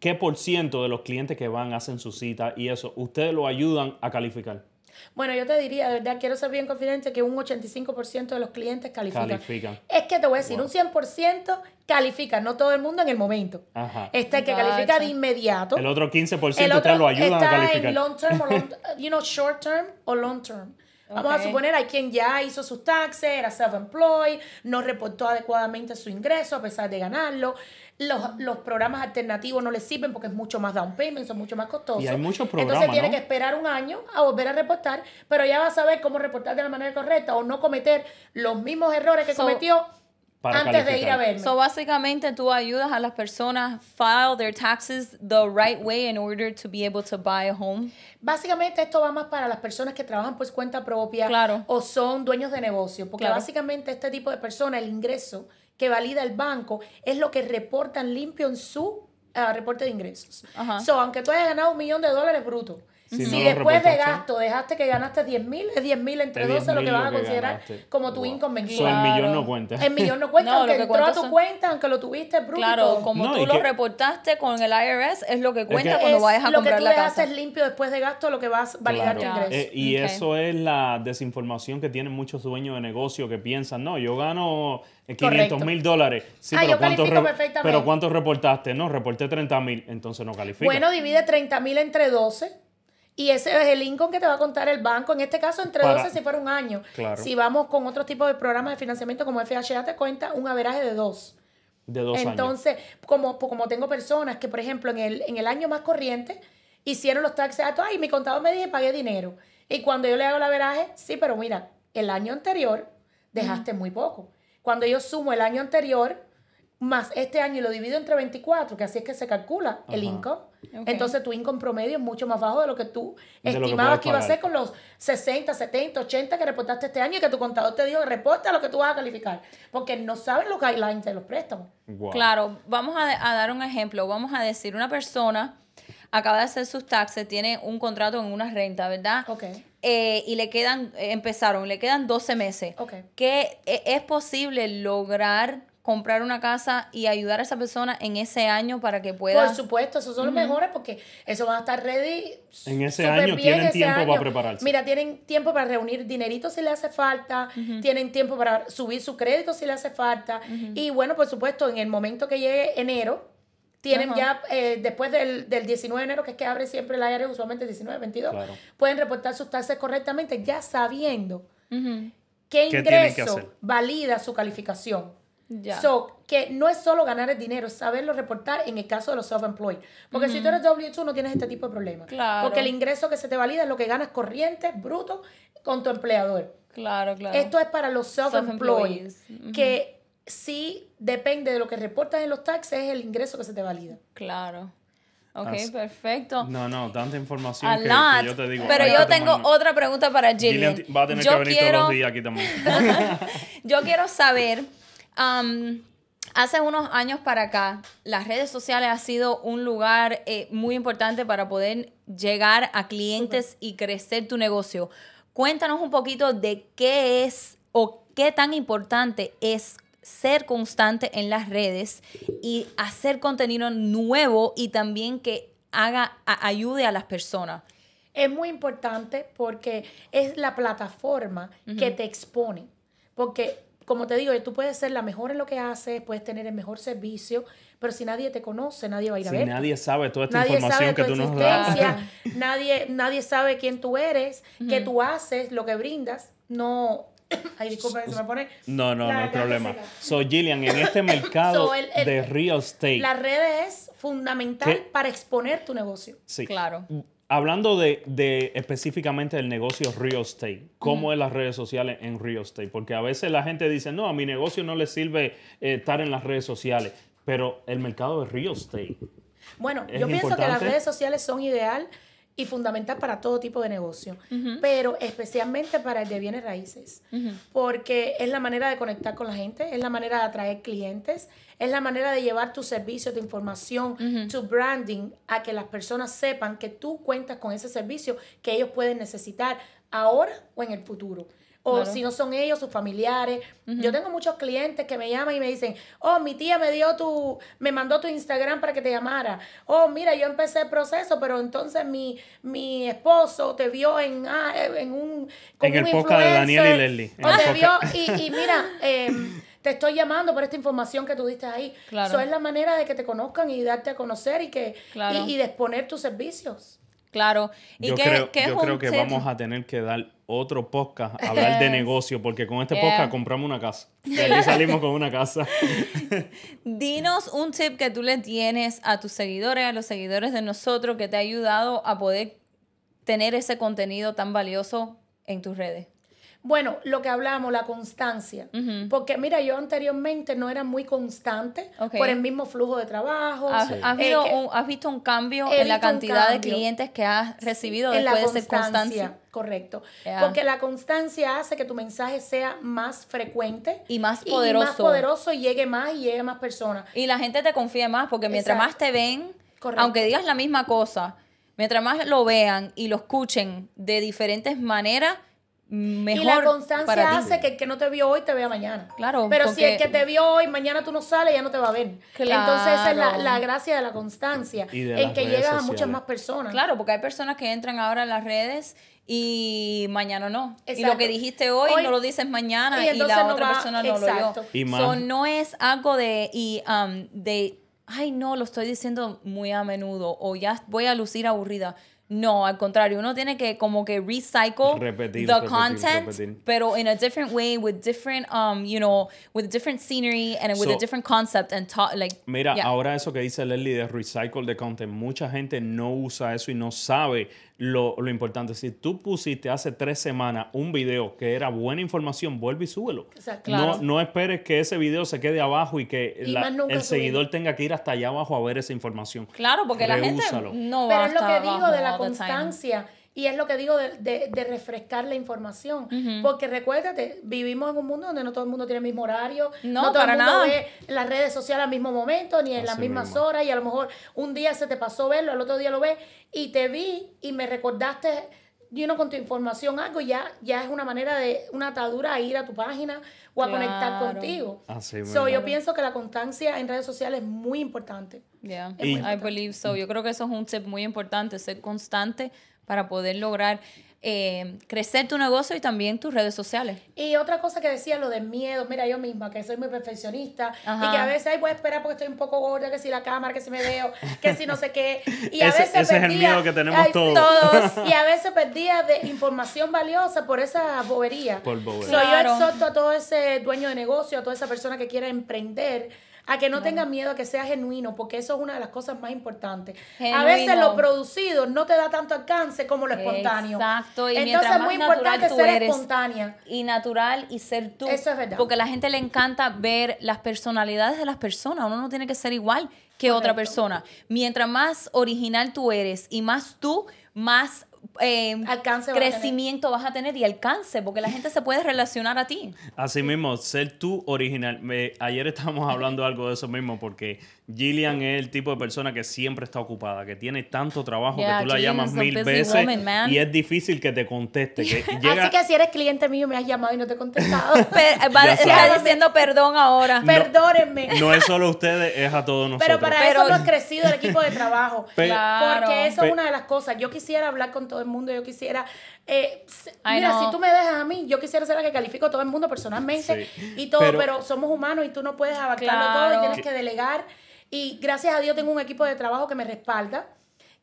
¿qué por ciento de los clientes que van hacen su cita y eso, ustedes lo ayudan a calificar? Bueno, yo te diría, de verdad, quiero ser bien confidente que un 85% de los clientes califican. Es que te voy a decir, un 100% califica, no todo el mundo en el momento. Ajá. Está el que califica de inmediato. El otro 15% el lo ayudan a calificar. En long term o long, <laughs> short term o long term. Vamos a suponer hay quien ya hizo sus taxes, era self-employed, no reportó adecuadamente su ingreso a pesar de ganarlo. Los, los, programas alternativos no le sirven porque es mucho más down payment, son mucho más costosos. Y hay muchos programas. Entonces tiene que esperar un año a volver a reportar, pero ya va a saber cómo reportar de la manera correcta o no cometer los mismos errores que cometió antes de ir a verme. So básicamente tú ayudas a las personas file their taxes the right way in order to be able to buy a home. Básicamente esto va más para las personas que trabajan por cuenta propia o son dueños de negocio, porque básicamente este tipo de personas el ingreso que valida el banco es lo que reportan limpio en su ah, reporte de ingresos. So aunque tú hayas ganado un millón de dólares bruto si, después de gasto dejaste que ganaste 10 mil, es 10 mil entre 12 lo que vas a considerar como tu inconveniente. el millón no cuenta. El millón no cuenta, <laughs> aunque entró a tu cuenta, aunque lo tuviste bruto. Claro, como tú lo reportaste con el IRS, es lo que cuenta cuando vas a comprar la casa. Lo que tú dejaste es limpio después de gasto, lo que vas a validar tu ingreso. Eh, y eso es la desinformación que tienen muchos dueños de negocio que piensan, no, yo gano 500 mil dólares. Sí, ah, pero, cuántos reportaste? No, reporté 30.000, mil, entonces no califica. Bueno, divide 30.000 mil entre 12 y ese es el income que te va a contar el banco, en este caso entre 12 si fuera un año. Si vamos con otro tipo de programas de financiamiento como FHA, te cuenta un averaje de dos. De dos Entonces, años. Como, como tengo personas que, por ejemplo, en el, en el año más corriente hicieron los taxes altos, ah, ay, mi contador me dije, pagué dinero. Y cuando yo le hago el averaje, sí, pero mira, el año anterior dejaste muy poco. Cuando yo sumo el año anterior, más este año y lo divido entre 24, que así es que se calcula el income. Entonces tu income promedio es mucho más bajo de lo que tú estimabas que, iba a ser con los 60, 70, 80 que reportaste este año y que tu contador te dijo que reporta lo que tú vas a calificar, porque no saben los guidelines de los préstamos. Claro, vamos a, dar un ejemplo, vamos a decir una persona acaba de hacer sus taxes, tiene un contrato en una renta, ¿verdad? Ok. Eh, y le quedan, eh, empezaron, le quedan 12 meses. Ok. ¿Qué, e, ¿Es posible lograr comprar una casa y ayudar a esa persona en ese año para que pueda. Por supuesto, esos son los mejores porque eso va a estar ready. En ese año tienen tiempo para prepararse. Mira, tienen tiempo para reunir dinerito si le hace falta, tienen tiempo para subir su crédito si le hace falta. Y bueno, por supuesto, en el momento que llegue enero, tienen ya, eh, después del, del, 19 de enero, que es que abre siempre el área, usualmente 19, 22, pueden reportar sus tasas correctamente, ya sabiendo qué ingreso valida su calificación. So, que no es solo ganar el dinero, saberlo reportar en el caso de los self-employed. Porque si tú eres W2 no tienes este tipo de problemas. Claro. Porque el ingreso que se te valida es lo que ganas corriente, bruto, con tu empleador. Claro, claro. Esto es para los self-employed, que si depende de lo que reportas en los taxes, es el ingreso que se te valida. Claro. Ok, perfecto. No, no, tanta información que, yo te digo. Pero yo tengo otra pregunta para Jillian va a tener yo que venir quiero... todos los días aquí también. <laughs> yo quiero saber Um, hace unos años para acá, las redes sociales ha sido un lugar eh, muy importante para poder llegar a clientes y crecer tu negocio. Cuéntanos un poquito de qué es o qué tan importante es ser constante en las redes y hacer contenido nuevo y también que haga ayude a las personas. Es muy importante porque es la plataforma que te expone. Porque como te digo, tú puedes ser la mejor en lo que haces, puedes tener el mejor servicio, pero si nadie te conoce, nadie va a ir a si ver. Nadie sabe toda esta información que tú nos das. <laughs> Nadie, nadie sabe quién tú eres, qué tú haces, lo que brindas. No. <coughs> Ay, disculpa, se me pone. No, no, no hay problema. Soy Gillian, en este <coughs> mercado de real estate. La redes es fundamental para exponer tu negocio. Sí. Claro. Mm, Hablando de, específicamente del negocio real estate, ¿cómo de es las redes sociales en real estate? Porque a veces la gente dice, no, a mi negocio no le sirve eh, estar en las redes sociales, pero el mercado de real estate. Bueno, yo pienso que las redes sociales son ideal y fundamental para todo tipo de negocio, pero especialmente para el de bienes raíces, porque es la manera de conectar con la gente, es la manera de atraer clientes, es la manera de llevar tu servicio, tu información, tu branding a que las personas sepan que tú cuentas con ese servicio que ellos pueden necesitar ahora o en el futuro o si no son ellos, sus familiares. Yo tengo muchos clientes que me llaman y me dicen, oh, mi tía me dio tu, me mandó tu Instagram para que te llamara. Oh, mira, yo empecé el proceso, pero entonces mi, mi esposo te vio en, ah, eh, en un... en el podcast de Daniel y Lely. te vio y, mira... Em, te estoy llamando por esta información que tú diste ahí. Eso es la manera de que te conozcan y darte a conocer y que y, y de exponer tus servicios. Claro. ¿Y yo creo, creo que vamos a tener que dar otro podcast a hablar de <laughs> negocio, porque con este podcast compramos una casa. salimos con una casa. <laughs> Dinos un tip que tú le tienes a tus seguidores, a los seguidores de nosotros, que te ha ayudado a poder tener ese contenido tan valioso en tus redes. Bueno, lo que hablamos, la constancia. Porque mira, yo anteriormente no era muy constante por el mismo flujo de trabajo. ¿Has, eh, visto un cambio en la cantidad de clientes que has recibido después la de ser constancia? Correcto. Porque la constancia hace que tu mensaje sea más frecuente. Y más poderoso. Y más poderoso y llegue más y llegue más personas. Y la gente te confía más porque mientras más te ven, aunque digas la misma cosa, mientras más lo vean y lo escuchen de diferentes maneras, y la constancia hace que el que no te vio hoy te vea mañana. Claro. Pero si el que te vio hoy, mañana tú no sales, ya no te va a ver. Entonces esa es la, gracia de la constancia, en que llegas a muchas más personas. Claro, porque hay personas que entran ahora en las redes y mañana no. Y lo que dijiste hoy, no lo dices mañana y, la otra persona no lo vio. Y no es algo de, y, um, de, ay no, lo estoy diciendo muy a menudo o ya voy a lucir aburrida no, al contrario, uno tiene que como que recycle the content, pero in a different way, with different, um, you know, with different scenery and with a different concept and talk, like. Mira, ahora eso que dice Leslie de recycle the content, mucha gente no usa eso y no sabe lo, lo, importante. Si tú pusiste hace tres semanas un video que era buena información, vuelve y súbelo. no, no, esperes que ese video se quede abajo y que el seguidor tenga que ir hasta allá abajo a ver esa información. Claro, porque la gente no Pero es lo que digo de la constancia. Y es lo que digo de, refrescar la información. Porque recuérdate, vivimos en un mundo donde no todo el mundo tiene el mismo horario, no, todo el mundo nada. ve las redes sociales al mismo momento, ni en las mismas horas, y a lo mejor un día se te pasó verlo, al otro día lo ves, y te vi y me recordaste you con tu información algo, ya, ya es una manera de, una atadura a ir a tu página o a conectar contigo. Así so, yo pienso que la constancia en redes sociales es muy importante. Yeah, I believe so. Yo creo que eso es un tip muy importante, ser constante para poder lograr eh, crecer tu negocio y también tus redes sociales. Y otra cosa que decía, lo de miedo, mira, yo misma, que soy muy perfeccionista y que a veces voy a esperar porque estoy un poco gorda, que si la cámara, que si me veo, que si no sé qué. Y a veces ese perdía, es el miedo que tenemos todos. <laughs> Y a veces perdía de información valiosa por esa bobería. Por bobería. Yo exhorto a todo ese dueño de negocio, a toda esa persona que quiere emprender a que no tenga miedo, a que sea genuino, porque eso es una de las cosas más importantes. A veces lo producido no te da tanto alcance como lo espontáneo. Exacto, y Entonces es muy importante ser espontánea. Y natural y ser tú. Eso es verdad. Porque a la gente le encanta ver las personalidades de las personas, uno no tiene que ser igual que otra persona. Mientras más original tú eres y más tú, más Em, crecimiento vas a, tener y alcance, porque la gente se puede relacionar a ti. Así mismo, ser tú original. ayer estábamos hablando algo de eso mismo, porque Gillian es el tipo de persona que siempre está ocupada, que tiene tanto trabajo que tú la llamas mil veces y es difícil que te conteste. <laughs> Así que si eres cliente mío me has llamado y no te he contestado. <laughs> Estás diciendo perdón ahora. Perdónenme. No es solo ustedes, es a todos nosotros. Pero para eso eso ha crecido el equipo de trabajo. <laughs> Porque eso es una de las cosas. Yo quisiera hablar con todo el mundo, yo quisiera... Eh, mira, si tú me dejas a mí, yo quisiera ser la que califico a todo el mundo personalmente y todo, pero, somos humanos y tú no puedes abarcarlo todo y tienes que delegar y gracias a Dios tengo un equipo de trabajo que me respalda,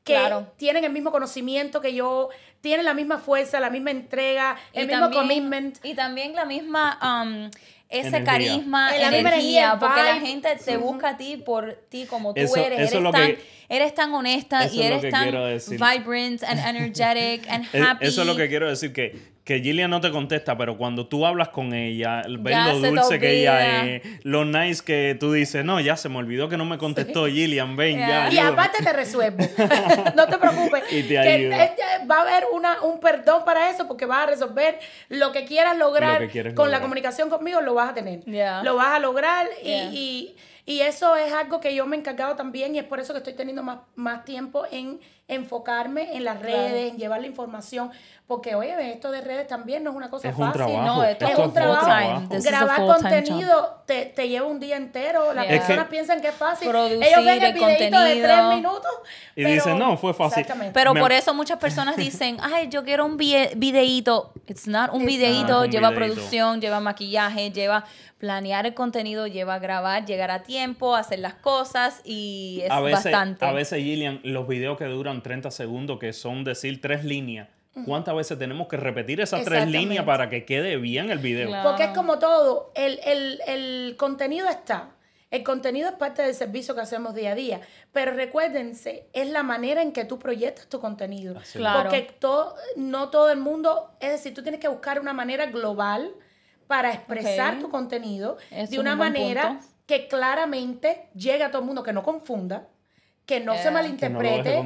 que tienen el mismo conocimiento que yo, tienen la misma fuerza, la misma entrega, el mismo commitment. Y también la misma... Um, ese carisma, la energía, porque la gente te busca a ti por ti como tú eres. eres, tan, eres, tan, honesta y eres tan vibrant and energetic and happy. <laughs> E- eso es lo que quiero decir, que que Gillian no te contesta, pero cuando tú hablas con ella, ...el lo dulce que ella es, lo nice que tú dices, no, ya se me olvidó que no me contestó Gillian, ven ya. Y aparte te resuelvo, <laughs> <laughs> no te preocupes. que va a haber un perdón para eso porque vas a resolver lo que quieras lograr con la comunicación conmigo, lo vas a tener. Lo vas a lograr y, eso es algo que yo me he encargado también y es por eso que estoy teniendo más, más tiempo en enfocarme en las redes, en llevar la información, porque oye, esto de redes también no es una cosa fácil. no, esto es, un trabajo. Grabar contenido te, lleva un día entero. Las personas piensan que es fácil. Ellos ven el, contenido de tres minutos. Y dicen, no, fue fácil. Pero por eso muchas personas dicen, <laughs> ay, yo quiero un videíto. It's not un videíto. Lleva producción, lleva maquillaje, lleva planear el contenido, lleva grabar, llegar a tiempo, hacer las cosas y es bastante. A veces, Gillian, los videos que duran 30 segundos, que son decir tres líneas ¿Cuántas veces tenemos que repetir esas tres líneas para que quede bien el video? Porque es como todo, el, contenido está. El contenido es parte del servicio que hacemos día a día, pero recuérdense, es la manera en que tú proyectas tu contenido. Claro. Porque todo, no todo el mundo, es decir, tú tienes que buscar una manera global para expresar tu contenido de una manera que claramente llegue a todo el mundo, que no confunda, que no se eh. malinterprete,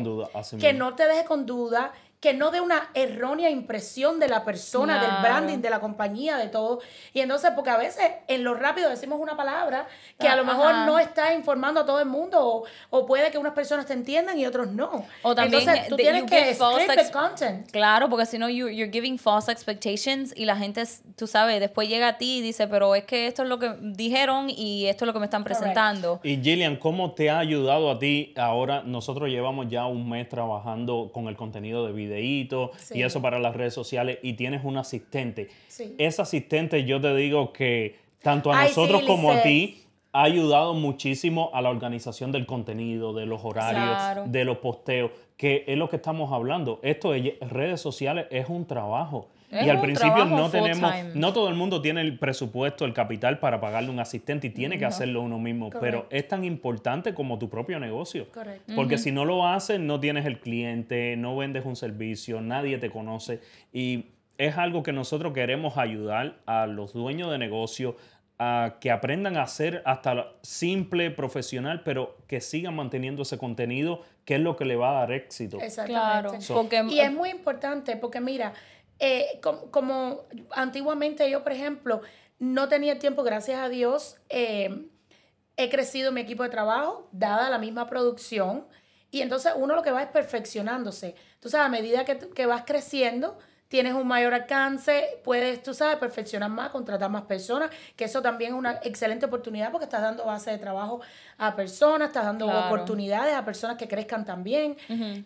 que no, te deje con duda, que no dé una errónea impresión de la persona, del branding, de la compañía, de todo. Y entonces, porque a veces en lo rápido decimos una palabra que a ah, lo mejor no está informando a todo el mundo o, puede que unas personas te entiendan y otros no. O también entonces, tú tienes que script el content. Claro, porque si no, you're giving false expectations y la gente, tú sabes, después llega a ti y dice, pero es que esto es lo que dijeron y esto es lo que me están presentando. Y Gillian, ¿cómo te ha ayudado a ti ahora? Nosotros llevamos ya un mes trabajando con el contenido de video y eso para las redes sociales y tienes un asistente. Ese asistente yo te digo que tanto a nosotros como a ti ha ayudado muchísimo a la organización del contenido, de los horarios, de los posteos, que es lo que estamos hablando. Esto de redes sociales es un trabajo y al principio no tenemos, no todo el mundo tiene el presupuesto, el capital para pagarle un asistente y tiene que hacerlo uno mismo, pero es tan importante como tu propio negocio. Correcto. Porque si no lo haces, no tienes el cliente, no vendes un servicio, nadie te conoce y es algo que nosotros queremos ayudar a los dueños de negocio a que aprendan a ser hasta simple, profesional, pero que sigan manteniendo ese contenido, que es lo que le va a dar éxito. Exactamente. y es muy importante porque mira, eh, como, antiguamente yo, por ejemplo, no tenía tiempo, gracias a Dios, eh, he crecido mi equipo de trabajo, dada la misma producción, y entonces uno lo que va es perfeccionándose. Entonces, a medida que, que vas creciendo, tienes un mayor alcance, puedes, tú sabes, perfeccionar más, contratar más personas, que eso también es una excelente oportunidad porque estás dando base de trabajo a personas, estás dando oportunidades a personas que crezcan también.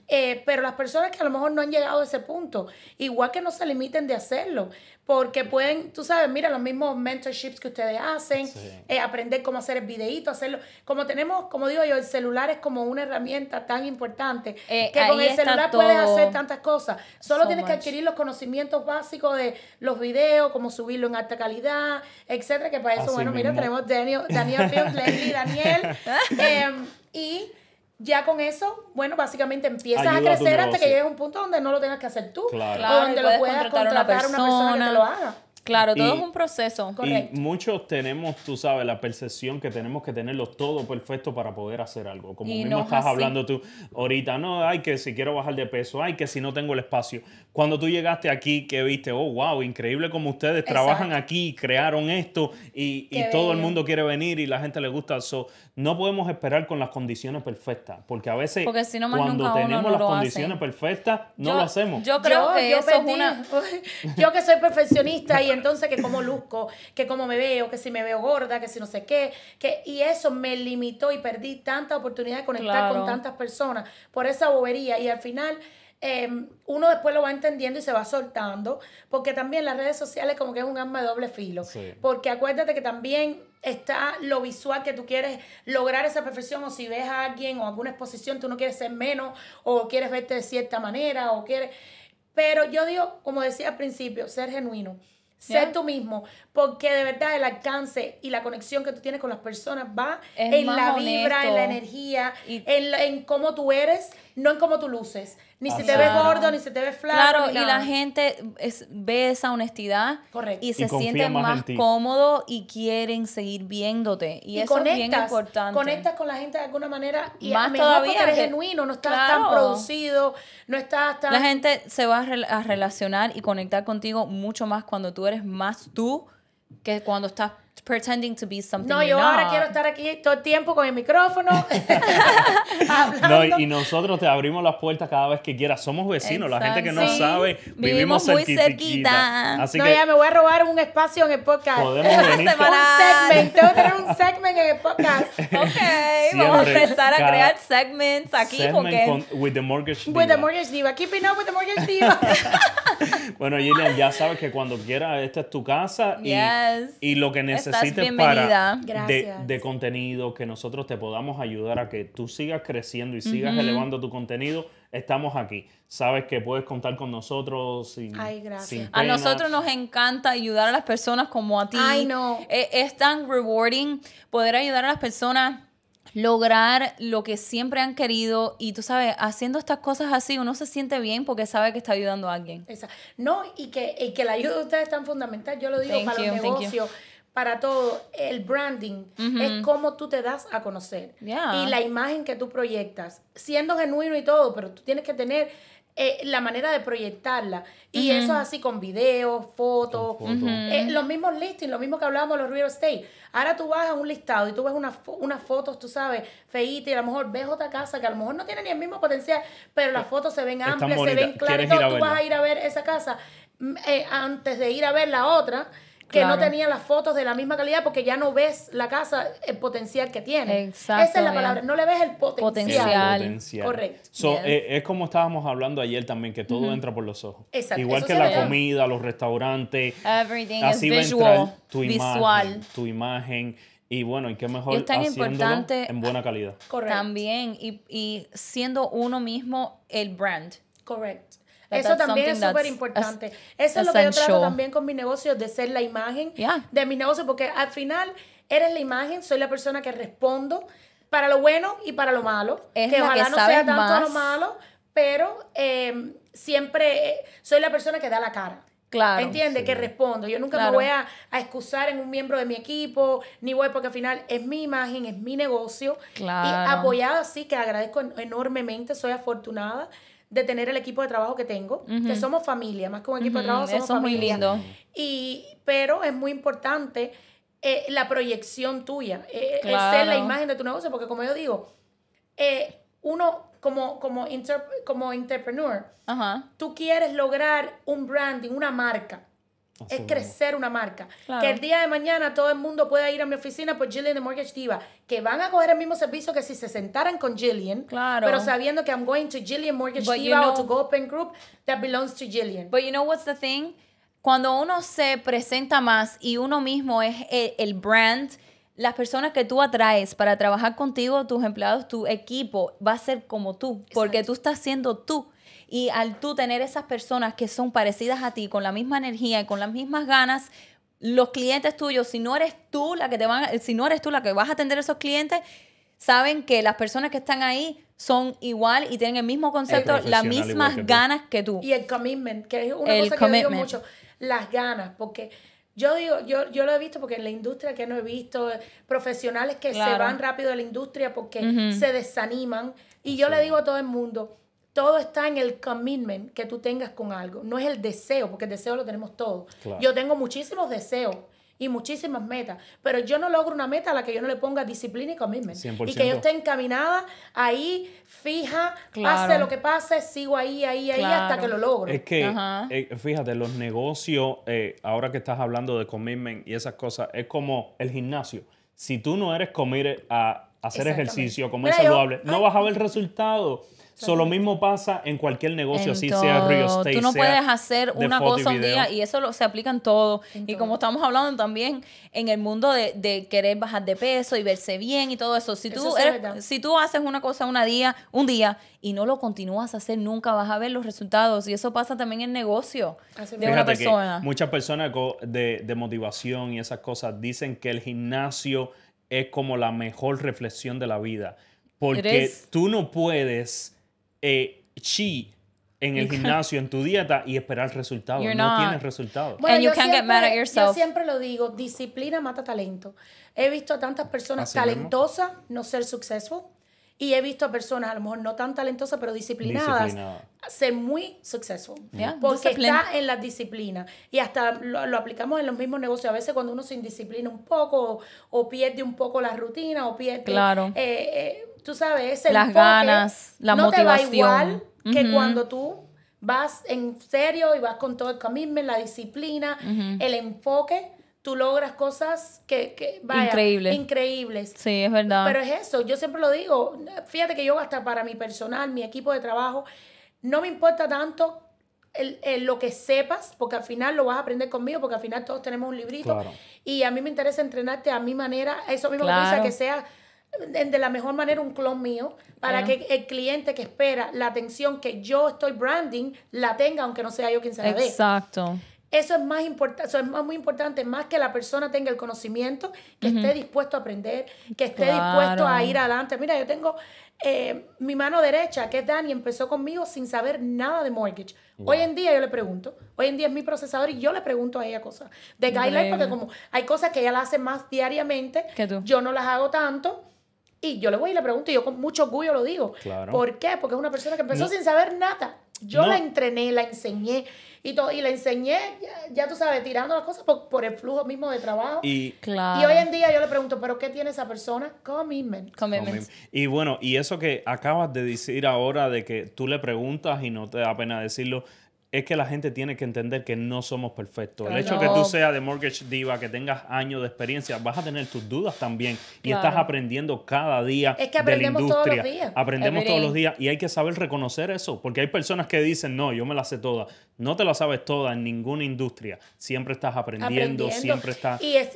Eh, pero las personas que a lo mejor no han llegado a ese punto, igual que no se limiten de hacerlo, porque pueden, tú sabes, mira, los mismos mentorships que ustedes hacen, eh, aprender cómo hacer el videíto, hacerlo. Como tenemos, como digo yo, el celular es como una herramienta tan importante eh, que con el celular puedes hacer tantas cosas. Solo tienes que adquirir los conocimientos conocimientos básicos de los videos, cómo subirlo en alta calidad, etcétera, que para eso, bueno, mira, tenemos Daniel, Daniel <laughs> Fields, Daniel, em, y ya con eso, bueno, básicamente empiezas a crecer hasta que llegues a un punto donde no lo tengas que hacer tú, o donde lo puedas contratar, a una persona, que lo haga. Claro, todo es un proceso, correcto. Y muchos tenemos, tú sabes, la percepción que tenemos que tenerlo todo perfecto para poder hacer algo. Como mismo estás hablando tú ahorita, no, ay, que si quiero bajar de peso, ay, que si no tengo el espacio. Cuando tú llegaste aquí, que viste, oh, wow, increíble como ustedes trabajan aquí, crearon esto y, todo el mundo quiere venir y la gente le gusta. eso no podemos esperar con las condiciones perfectas, porque a veces si cuando tenemos las condiciones perfectas, no lo hacemos. Yo creo que yo eso es una... <laughs> yo que soy perfeccionista <laughs> y entonces que cómo luzco, que cómo me veo, que si me veo gorda, que si no sé qué, que y eso me limitó y perdí tanta oportunidad de conectar con tantas personas por esa bobería y al final em, uno después lo va entendiendo y se va soltando, porque también las redes sociales como que es un arma de doble filo, porque acuérdate que también está lo visual que tú quieres lograr esa perfección o si ves a alguien o alguna exposición tú no quieres ser menos o quieres verte de cierta manera o quieres pero yo digo como decía al principio ser genuino Sé tú mismo, porque de verdad el alcance y la conexión que tú tienes con las personas va en la vibra, en la energía, en, en cómo tú eres no en cómo tú luces, ni si te ves gordo, ni si te ves flaco. Claro, y la gente es, ve esa honestidad y se siente más, cómodo y quieren seguir viéndote. Y, eso es bien importante. Conectas con la gente de alguna manera y más todavía porque eres genuino, no estás tan producido, no estás tan... La gente se va a relacionar y conectar contigo mucho más cuando tú eres más tú que cuando estás pretending to be something. No, yo ahora quiero estar aquí todo el tiempo con el micrófono. <laughs> no, y, nosotros te abrimos las puertas cada vez que quieras. Somos vecinos, la gente que no sabe, vivimos, muy cerquita. Así no, que ya me voy a robar un espacio en el podcast. Podemos venir. un segment, tengo que tener un segmento en el podcast. <laughs> ok, vamos a empezar a crear segments aquí porque con, with the mortgage diva. With the mortgage diva. Keeping up with the mortgage <laughs> diva. bueno, Gillian, ya sabes que cuando quieras esta es tu casa y, y lo que necesitas bienvenida de, contenido, que nosotros te podamos ayudar a que tú sigas creciendo y sigas elevando tu contenido, estamos aquí. Sabes que puedes contar con nosotros. Sin, a nosotros nos encanta ayudar a las personas como a ti. Ay, no. Eh, es, tan rewarding poder ayudar a las personas lograr lo que siempre han querido y tú sabes, haciendo estas cosas así uno se siente bien porque sabe que está ayudando a alguien. No, y que, que la ayuda de ustedes es tan fundamental, yo lo digo para los negocios para todo, el branding es cómo tú te das a conocer y la imagen que tú proyectas, siendo genuino y todo, pero tú tienes que tener eh, la manera de proyectarla. Y eso es así con videos, fotos, eh, los mismos listings, lo mismo que hablábamos los real estate. Ahora tú vas a un listado y tú ves unas fotos, tú sabes, feitas, y a lo mejor ves otra casa que a lo mejor no tiene ni el mismo potencial, pero las eh, fotos se ven amplias, se ven claras. Tú vas a ir a ver esa casa mm, antes de ir a ver la otra que no tenía las fotos de la misma calidad porque ya no ves la casa, el potencial que tiene. Exacto, Esa es la palabra, no le ves el potencial. Potencial. Correcto. Eh, es como estábamos hablando ayer también, que todo entra por los ojos. Exacto. Igual que la comida, los restaurantes. Everything así visual, tu Imagen, tu imagen. Y bueno, ¿y qué mejor es tan importante en buena calidad? Correcto. También, y siendo uno mismo el brand. Correcto. Eso también es súper importante. Eso es lo que yo trato también con mi negocio de ser la imagen de mi negocio porque al final eres la imagen, soy la persona que respondo para lo bueno y para lo malo. que ojalá no sea tanto lo malo, pero em, siempre eh, soy la persona que da la cara. Claro. ¿Entiendes? Que respondo. Yo nunca me voy a, excusar en un miembro de mi equipo, ni voy porque al final es mi imagen, es mi negocio. Y apoyada así, que agradezco enormemente, soy afortunada de tener el equipo de trabajo que tengo, que somos familia, más que un equipo de trabajo, somos Eso muy lindo. Y, pero es muy importante eh, la proyección tuya, eh, eh, ser la imagen de tu negocio, porque como yo digo, uno como, como, como entrepreneur, tú quieres lograr un branding, una marca es crecer una marca. Que el día de mañana todo el mundo pueda ir a mi oficina por pues Jillian de Mortgage Diva. Que van a coger el mismo servicio que si se sentaran con Jillian. Claro. Pero sabiendo que I'm going to Jillian Mortgage but Diva you know, or to Open Group that belongs to Jillian. But you know what's the thing? Cuando uno se presenta más y uno mismo es el, brand, las personas que tú atraes para trabajar contigo, tus empleados, tu equipo, va a ser como tú. Porque tú estás siendo tú. Y al tú tener esas personas que son parecidas a ti, con la misma energía y con las mismas ganas, los clientes tuyos, si no eres tú la que te van, si no eres tú la que vas a atender a esos clientes, saben que las personas que están ahí son igual y tienen el mismo concepto, las mismas ganas que tú. Y el commitment, que es una cosa commitment. que digo mucho, las ganas, porque yo digo, yo, yo lo he visto porque en la industria que no he visto, profesionales que se van rápido de la industria porque se desaniman. Y yo le digo a todo el mundo, todo está en el commitment que tú tengas con algo. No es el deseo, porque el deseo lo tenemos todos. Yo tengo muchísimos deseos y muchísimas metas, pero yo no logro una meta a la que yo no le ponga disciplina y commitment. Y que yo esté encaminada ahí, fija, hace lo que pase, sigo ahí, ahí, ahí hasta que lo logro. Es que, eh, fíjate, los negocios, eh, ahora que estás hablando de commitment y esas cosas, es como el gimnasio. Si tú no eres comer a hacer ejercicio, comer saludable, no vas a ver resultado lo mismo pasa en cualquier negocio, así sea sea real estate. Tú no puedes hacer una cosa un día y eso se aplica en todo. y como estamos hablando también en el mundo de, querer bajar de peso y verse bien y todo eso. Si tú, si tú haces una cosa una día, un día y no lo continúas a hacer, nunca vas a ver los resultados. Y eso pasa también en negocio de una persona. Muchas personas de motivación y esas cosas dicen que el gimnasio es como la mejor reflexión de la vida. Porque tú no puedes eh, chi en el gimnasio, en tu dieta y esperar el resultado no tienes resultados. yo siempre, lo digo, disciplina mata talento. He visto a tantas personas talentosas no ser successful y he visto a personas a lo mejor no tan talentosas pero disciplinadas ser muy successful porque está en la disciplina y hasta lo, aplicamos en los mismos negocios a veces cuando uno se indisciplina un poco o, pierde un poco la rutina o pierde claro. Eh, eh, tú sabes, ese Las enfoque ganas, la no motivación. Te va igual que cuando tú vas en serio y vas con todo el camino, la disciplina, el enfoque, tú logras cosas que, que vaya, increíbles. Sí, es verdad. Pero es eso, yo siempre lo digo, fíjate que yo hasta para mi personal, mi equipo de trabajo, no me importa tanto el, lo que sepas, porque al final lo vas a aprender conmigo, porque al final todos tenemos un librito. Y a mí me interesa entrenarte a mi manera, eso mismo que sea de la mejor manera un clon mío para que el cliente que espera la atención que yo estoy branding la tenga aunque no sea yo quien se la dé. Exacto. Eso es más importante, eso es más, muy importante, más que la persona tenga el conocimiento, que esté dispuesto a aprender, que esté dispuesto a ir adelante. Mira, yo tengo eh, mi mano derecha, que es Dani, empezó conmigo sin saber nada de mortgage. Hoy en día yo le pregunto, hoy en día es mi procesador y yo le pregunto a ella cosas de porque como hay cosas que ella la hace más diariamente, que yo no las hago tanto y yo le voy y le pregunto, y yo con mucho orgullo lo digo. Claro. ¿Por qué? Porque es una persona que empezó sin saber nada. Yo la entrené, la enseñé y, y la enseñé, ya, tú sabes, tirando las cosas por, el flujo mismo de trabajo. Y, y hoy en día yo le pregunto, ¿pero qué tiene esa persona? Commitment. Commitment. Y bueno, y eso que acabas de decir ahora de que tú le preguntas y no te da pena decirlo, es que la gente tiene que entender que no somos perfectos. El hecho que tú seas de mortgage diva, que tengas años de experiencia, vas a tener tus dudas también y estás aprendiendo cada día es que aprendemos la industria. Todos los días. Aprendemos todos los días y hay que saber reconocer eso, porque hay personas que dicen, "No, yo me la sé toda." No te la sabes toda en ninguna industria. Siempre estás aprendiendo, siempre estás Y es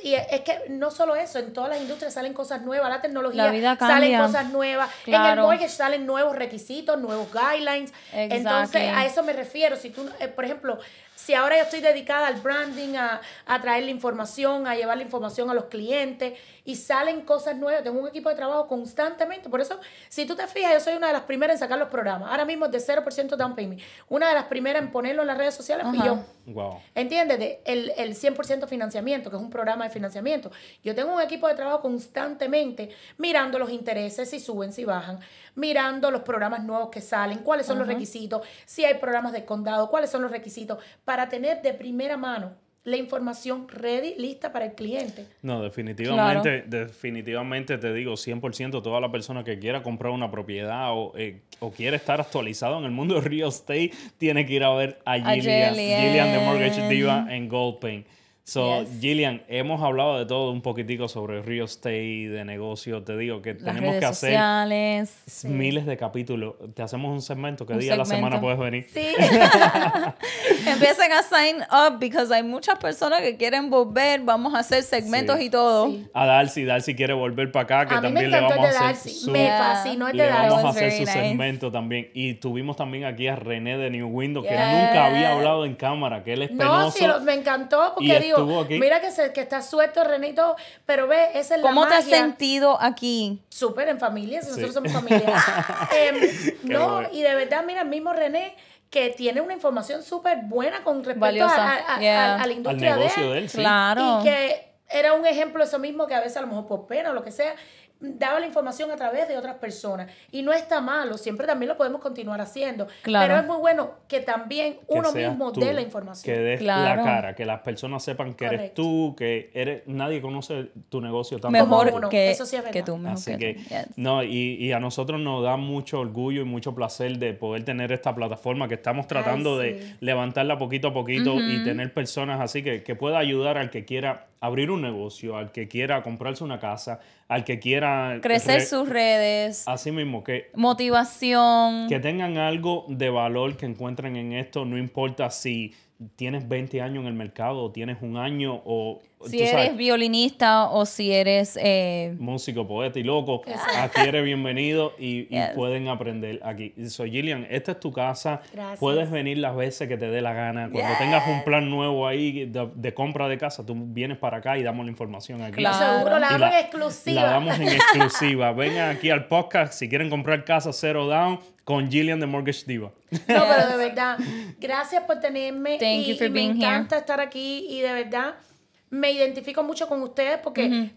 que no solo eso, en todas las industrias salen cosas nuevas, la tecnología salen cosas nuevas, en el mortgage salen nuevos requisitos, nuevos guidelines. Entonces, a eso me refiero, si tú eh, por ejemplo, si ahora yo estoy dedicada al branding, a, traer la información, a llevar la información a los clientes y salen cosas nuevas, tengo un equipo de trabajo constantemente. Por eso, si tú te fijas, yo soy una de las primeras en sacar los programas. Ahora mismo es de 0% down payment. Una de las primeras en ponerlo en las redes sociales fui yo. Wow. ¿Entiendes? el, 100% financiamiento, que es un programa de financiamiento. Yo tengo un equipo de trabajo constantemente mirando los intereses, si suben, si bajan, mirando los programas nuevos que salen, cuáles son los requisitos, si hay programas de condado, cuáles son los requisitos para tener de primera mano la información ready, lista para el cliente. No, definitivamente, definitivamente te digo, 100% toda la persona que quiera comprar una propiedad o, eh, quiere estar actualizado en el mundo de <laughs> real estate, tiene que ir a ver a, Gillian, Gillian, de Mortgage Diva en Gold So, Gillian, hemos hablado de todo un poquitico sobre real estate, de negocio. Te digo que tenemos que hacer miles de capítulos. Te hacemos un segmento. ¿Qué día de la semana puedes venir? <laughs> Empiecen a sign up because hay muchas personas que quieren volver. Vamos a hacer segmentos y todo. A Darcy, Darcy quiere volver para acá, que también le vamos a hacer. Su, me fascinó Vamos a hacer su segmento también. Y tuvimos también aquí a René de New Window, que nunca había hablado en cámara, que él es penoso. No, sí, me encantó porque mira que, se, que está suelto Renito, pero ve, esa es la ¿Cómo te has sentido aquí? Súper, en familia, si nosotros somos familia. <laughs> Em, no, y de verdad, mira, el mismo René que tiene una información súper buena con respecto a, la industria de él. Claro. Y que era un ejemplo eso mismo que a veces a lo mejor por pena o lo que sea, daba la información a través de otras personas. Y no está malo, siempre también lo podemos continuar haciendo. Pero es muy bueno que también uno mismo dé la información. Que la cara, que las personas sepan que eres tú, que eres nadie conoce tu negocio tan mejor que, tú. Así que, no, y, y, a nosotros nos da mucho orgullo y mucho placer de poder tener esta plataforma que estamos tratando de levantarla poquito a poquito y tener personas así que, que pueda ayudar al que quiera abrir un negocio, al que quiera comprarse una casa, al que quiera crecer sus redes. Así mismo, que... Motivación. Que tengan algo de valor que encuentren en esto, no importa si tienes 20 años en el mercado, tienes un año o... Si eres violinista o si eres... Eh, músico, poeta y loco, aquí eres bienvenido y, pueden aprender aquí. Soy Gillian, esta es tu casa. Puedes venir las veces que te dé la gana. Cuando tengas un plan nuevo ahí de, compra de casa, tú vienes para acá y damos la información aquí. Claro. Seguro la damos en exclusiva. La damos en exclusiva. Vengan aquí al podcast si quieren comprar casa Zero Down con Gillian de Mortgage Diva. No, pero de verdad, gracias por tenerme. y, me encanta estar aquí y de verdad me identifico mucho con ustedes porque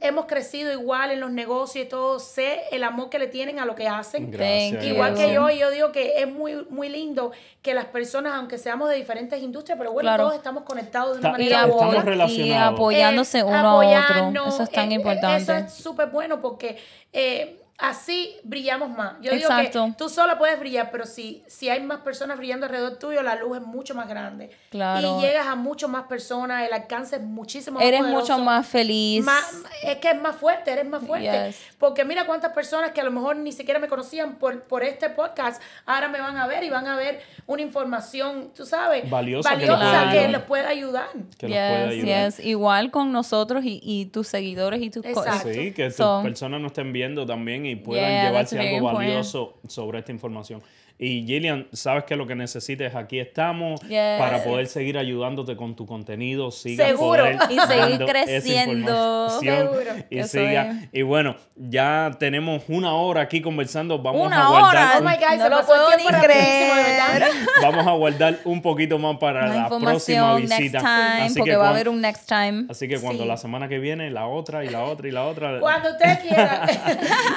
hemos crecido igual en los negocios y todo. Sé el amor que le tienen a lo que hacen. Gracias, igual que yo, yo digo que es muy, muy lindo que las personas, aunque seamos de diferentes industrias, pero bueno, todos estamos conectados de una manera u otra. Y apoyándose eh, uno a otro. Eso es tan eh, importante. Eso es súper bueno porque... Eh, así brillamos más. Yo digo que tú solo puedes brillar, pero si, si hay más personas brillando alrededor tuyo, la luz es mucho más grande. Claro. Y llegas a mucho más personas, el alcance es muchísimo más Eres mucho más feliz. Más, es que es más fuerte, eres más fuerte. Porque mira cuántas personas que a lo mejor ni siquiera me conocían por, por este podcast, ahora me van a ver y van a ver una información, tú sabes, valiosa, que, les pueda ayudar. Que Igual con nosotros y, y, tus seguidores y tus cosas. Sí, que tus personas nos estén viendo también y puedan llevarse algo valioso sobre esta información. Y Gillian, sabes que lo que necesites, aquí estamos para poder seguir ayudándote con tu contenido. Siga Seguro, y seguir creciendo. Seguro. Y, siga. y bueno, ya tenemos una hora aquí conversando. Vamos a guardar. Oh lo puedo Vamos a guardar un poquito más para la, próxima visita. porque va a haber un next time. Así que cuando la semana que viene, la otra y la otra y la otra. Cuando usted quiera. <laughs>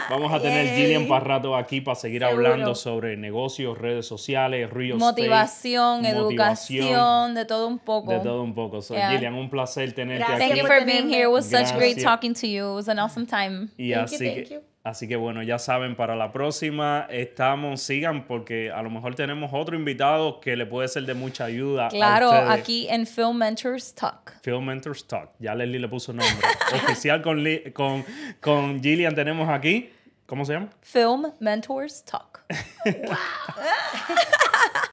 vamos a tener Gillian para rato aquí para seguir hablando sobre negocios redes sociales, ríos. motivación, educación, de todo un poco. De todo un poco. Gillian, un placer tenerte aquí. Thank you for being here. was Gracias. such great talking to you. It was an awesome time. Y thank así que, Así que bueno, ya saben, para la próxima estamos, sigan porque a lo mejor tenemos otro invitado que le puede ser de mucha ayuda. Claro, aquí en Film Mentors Talk. Film Mentors Talk, ya Leslie le puso nombre. <laughs> Oficial con Gillian tenemos aquí. ¿Cómo se llama? Film Mentors Talk. <laughs>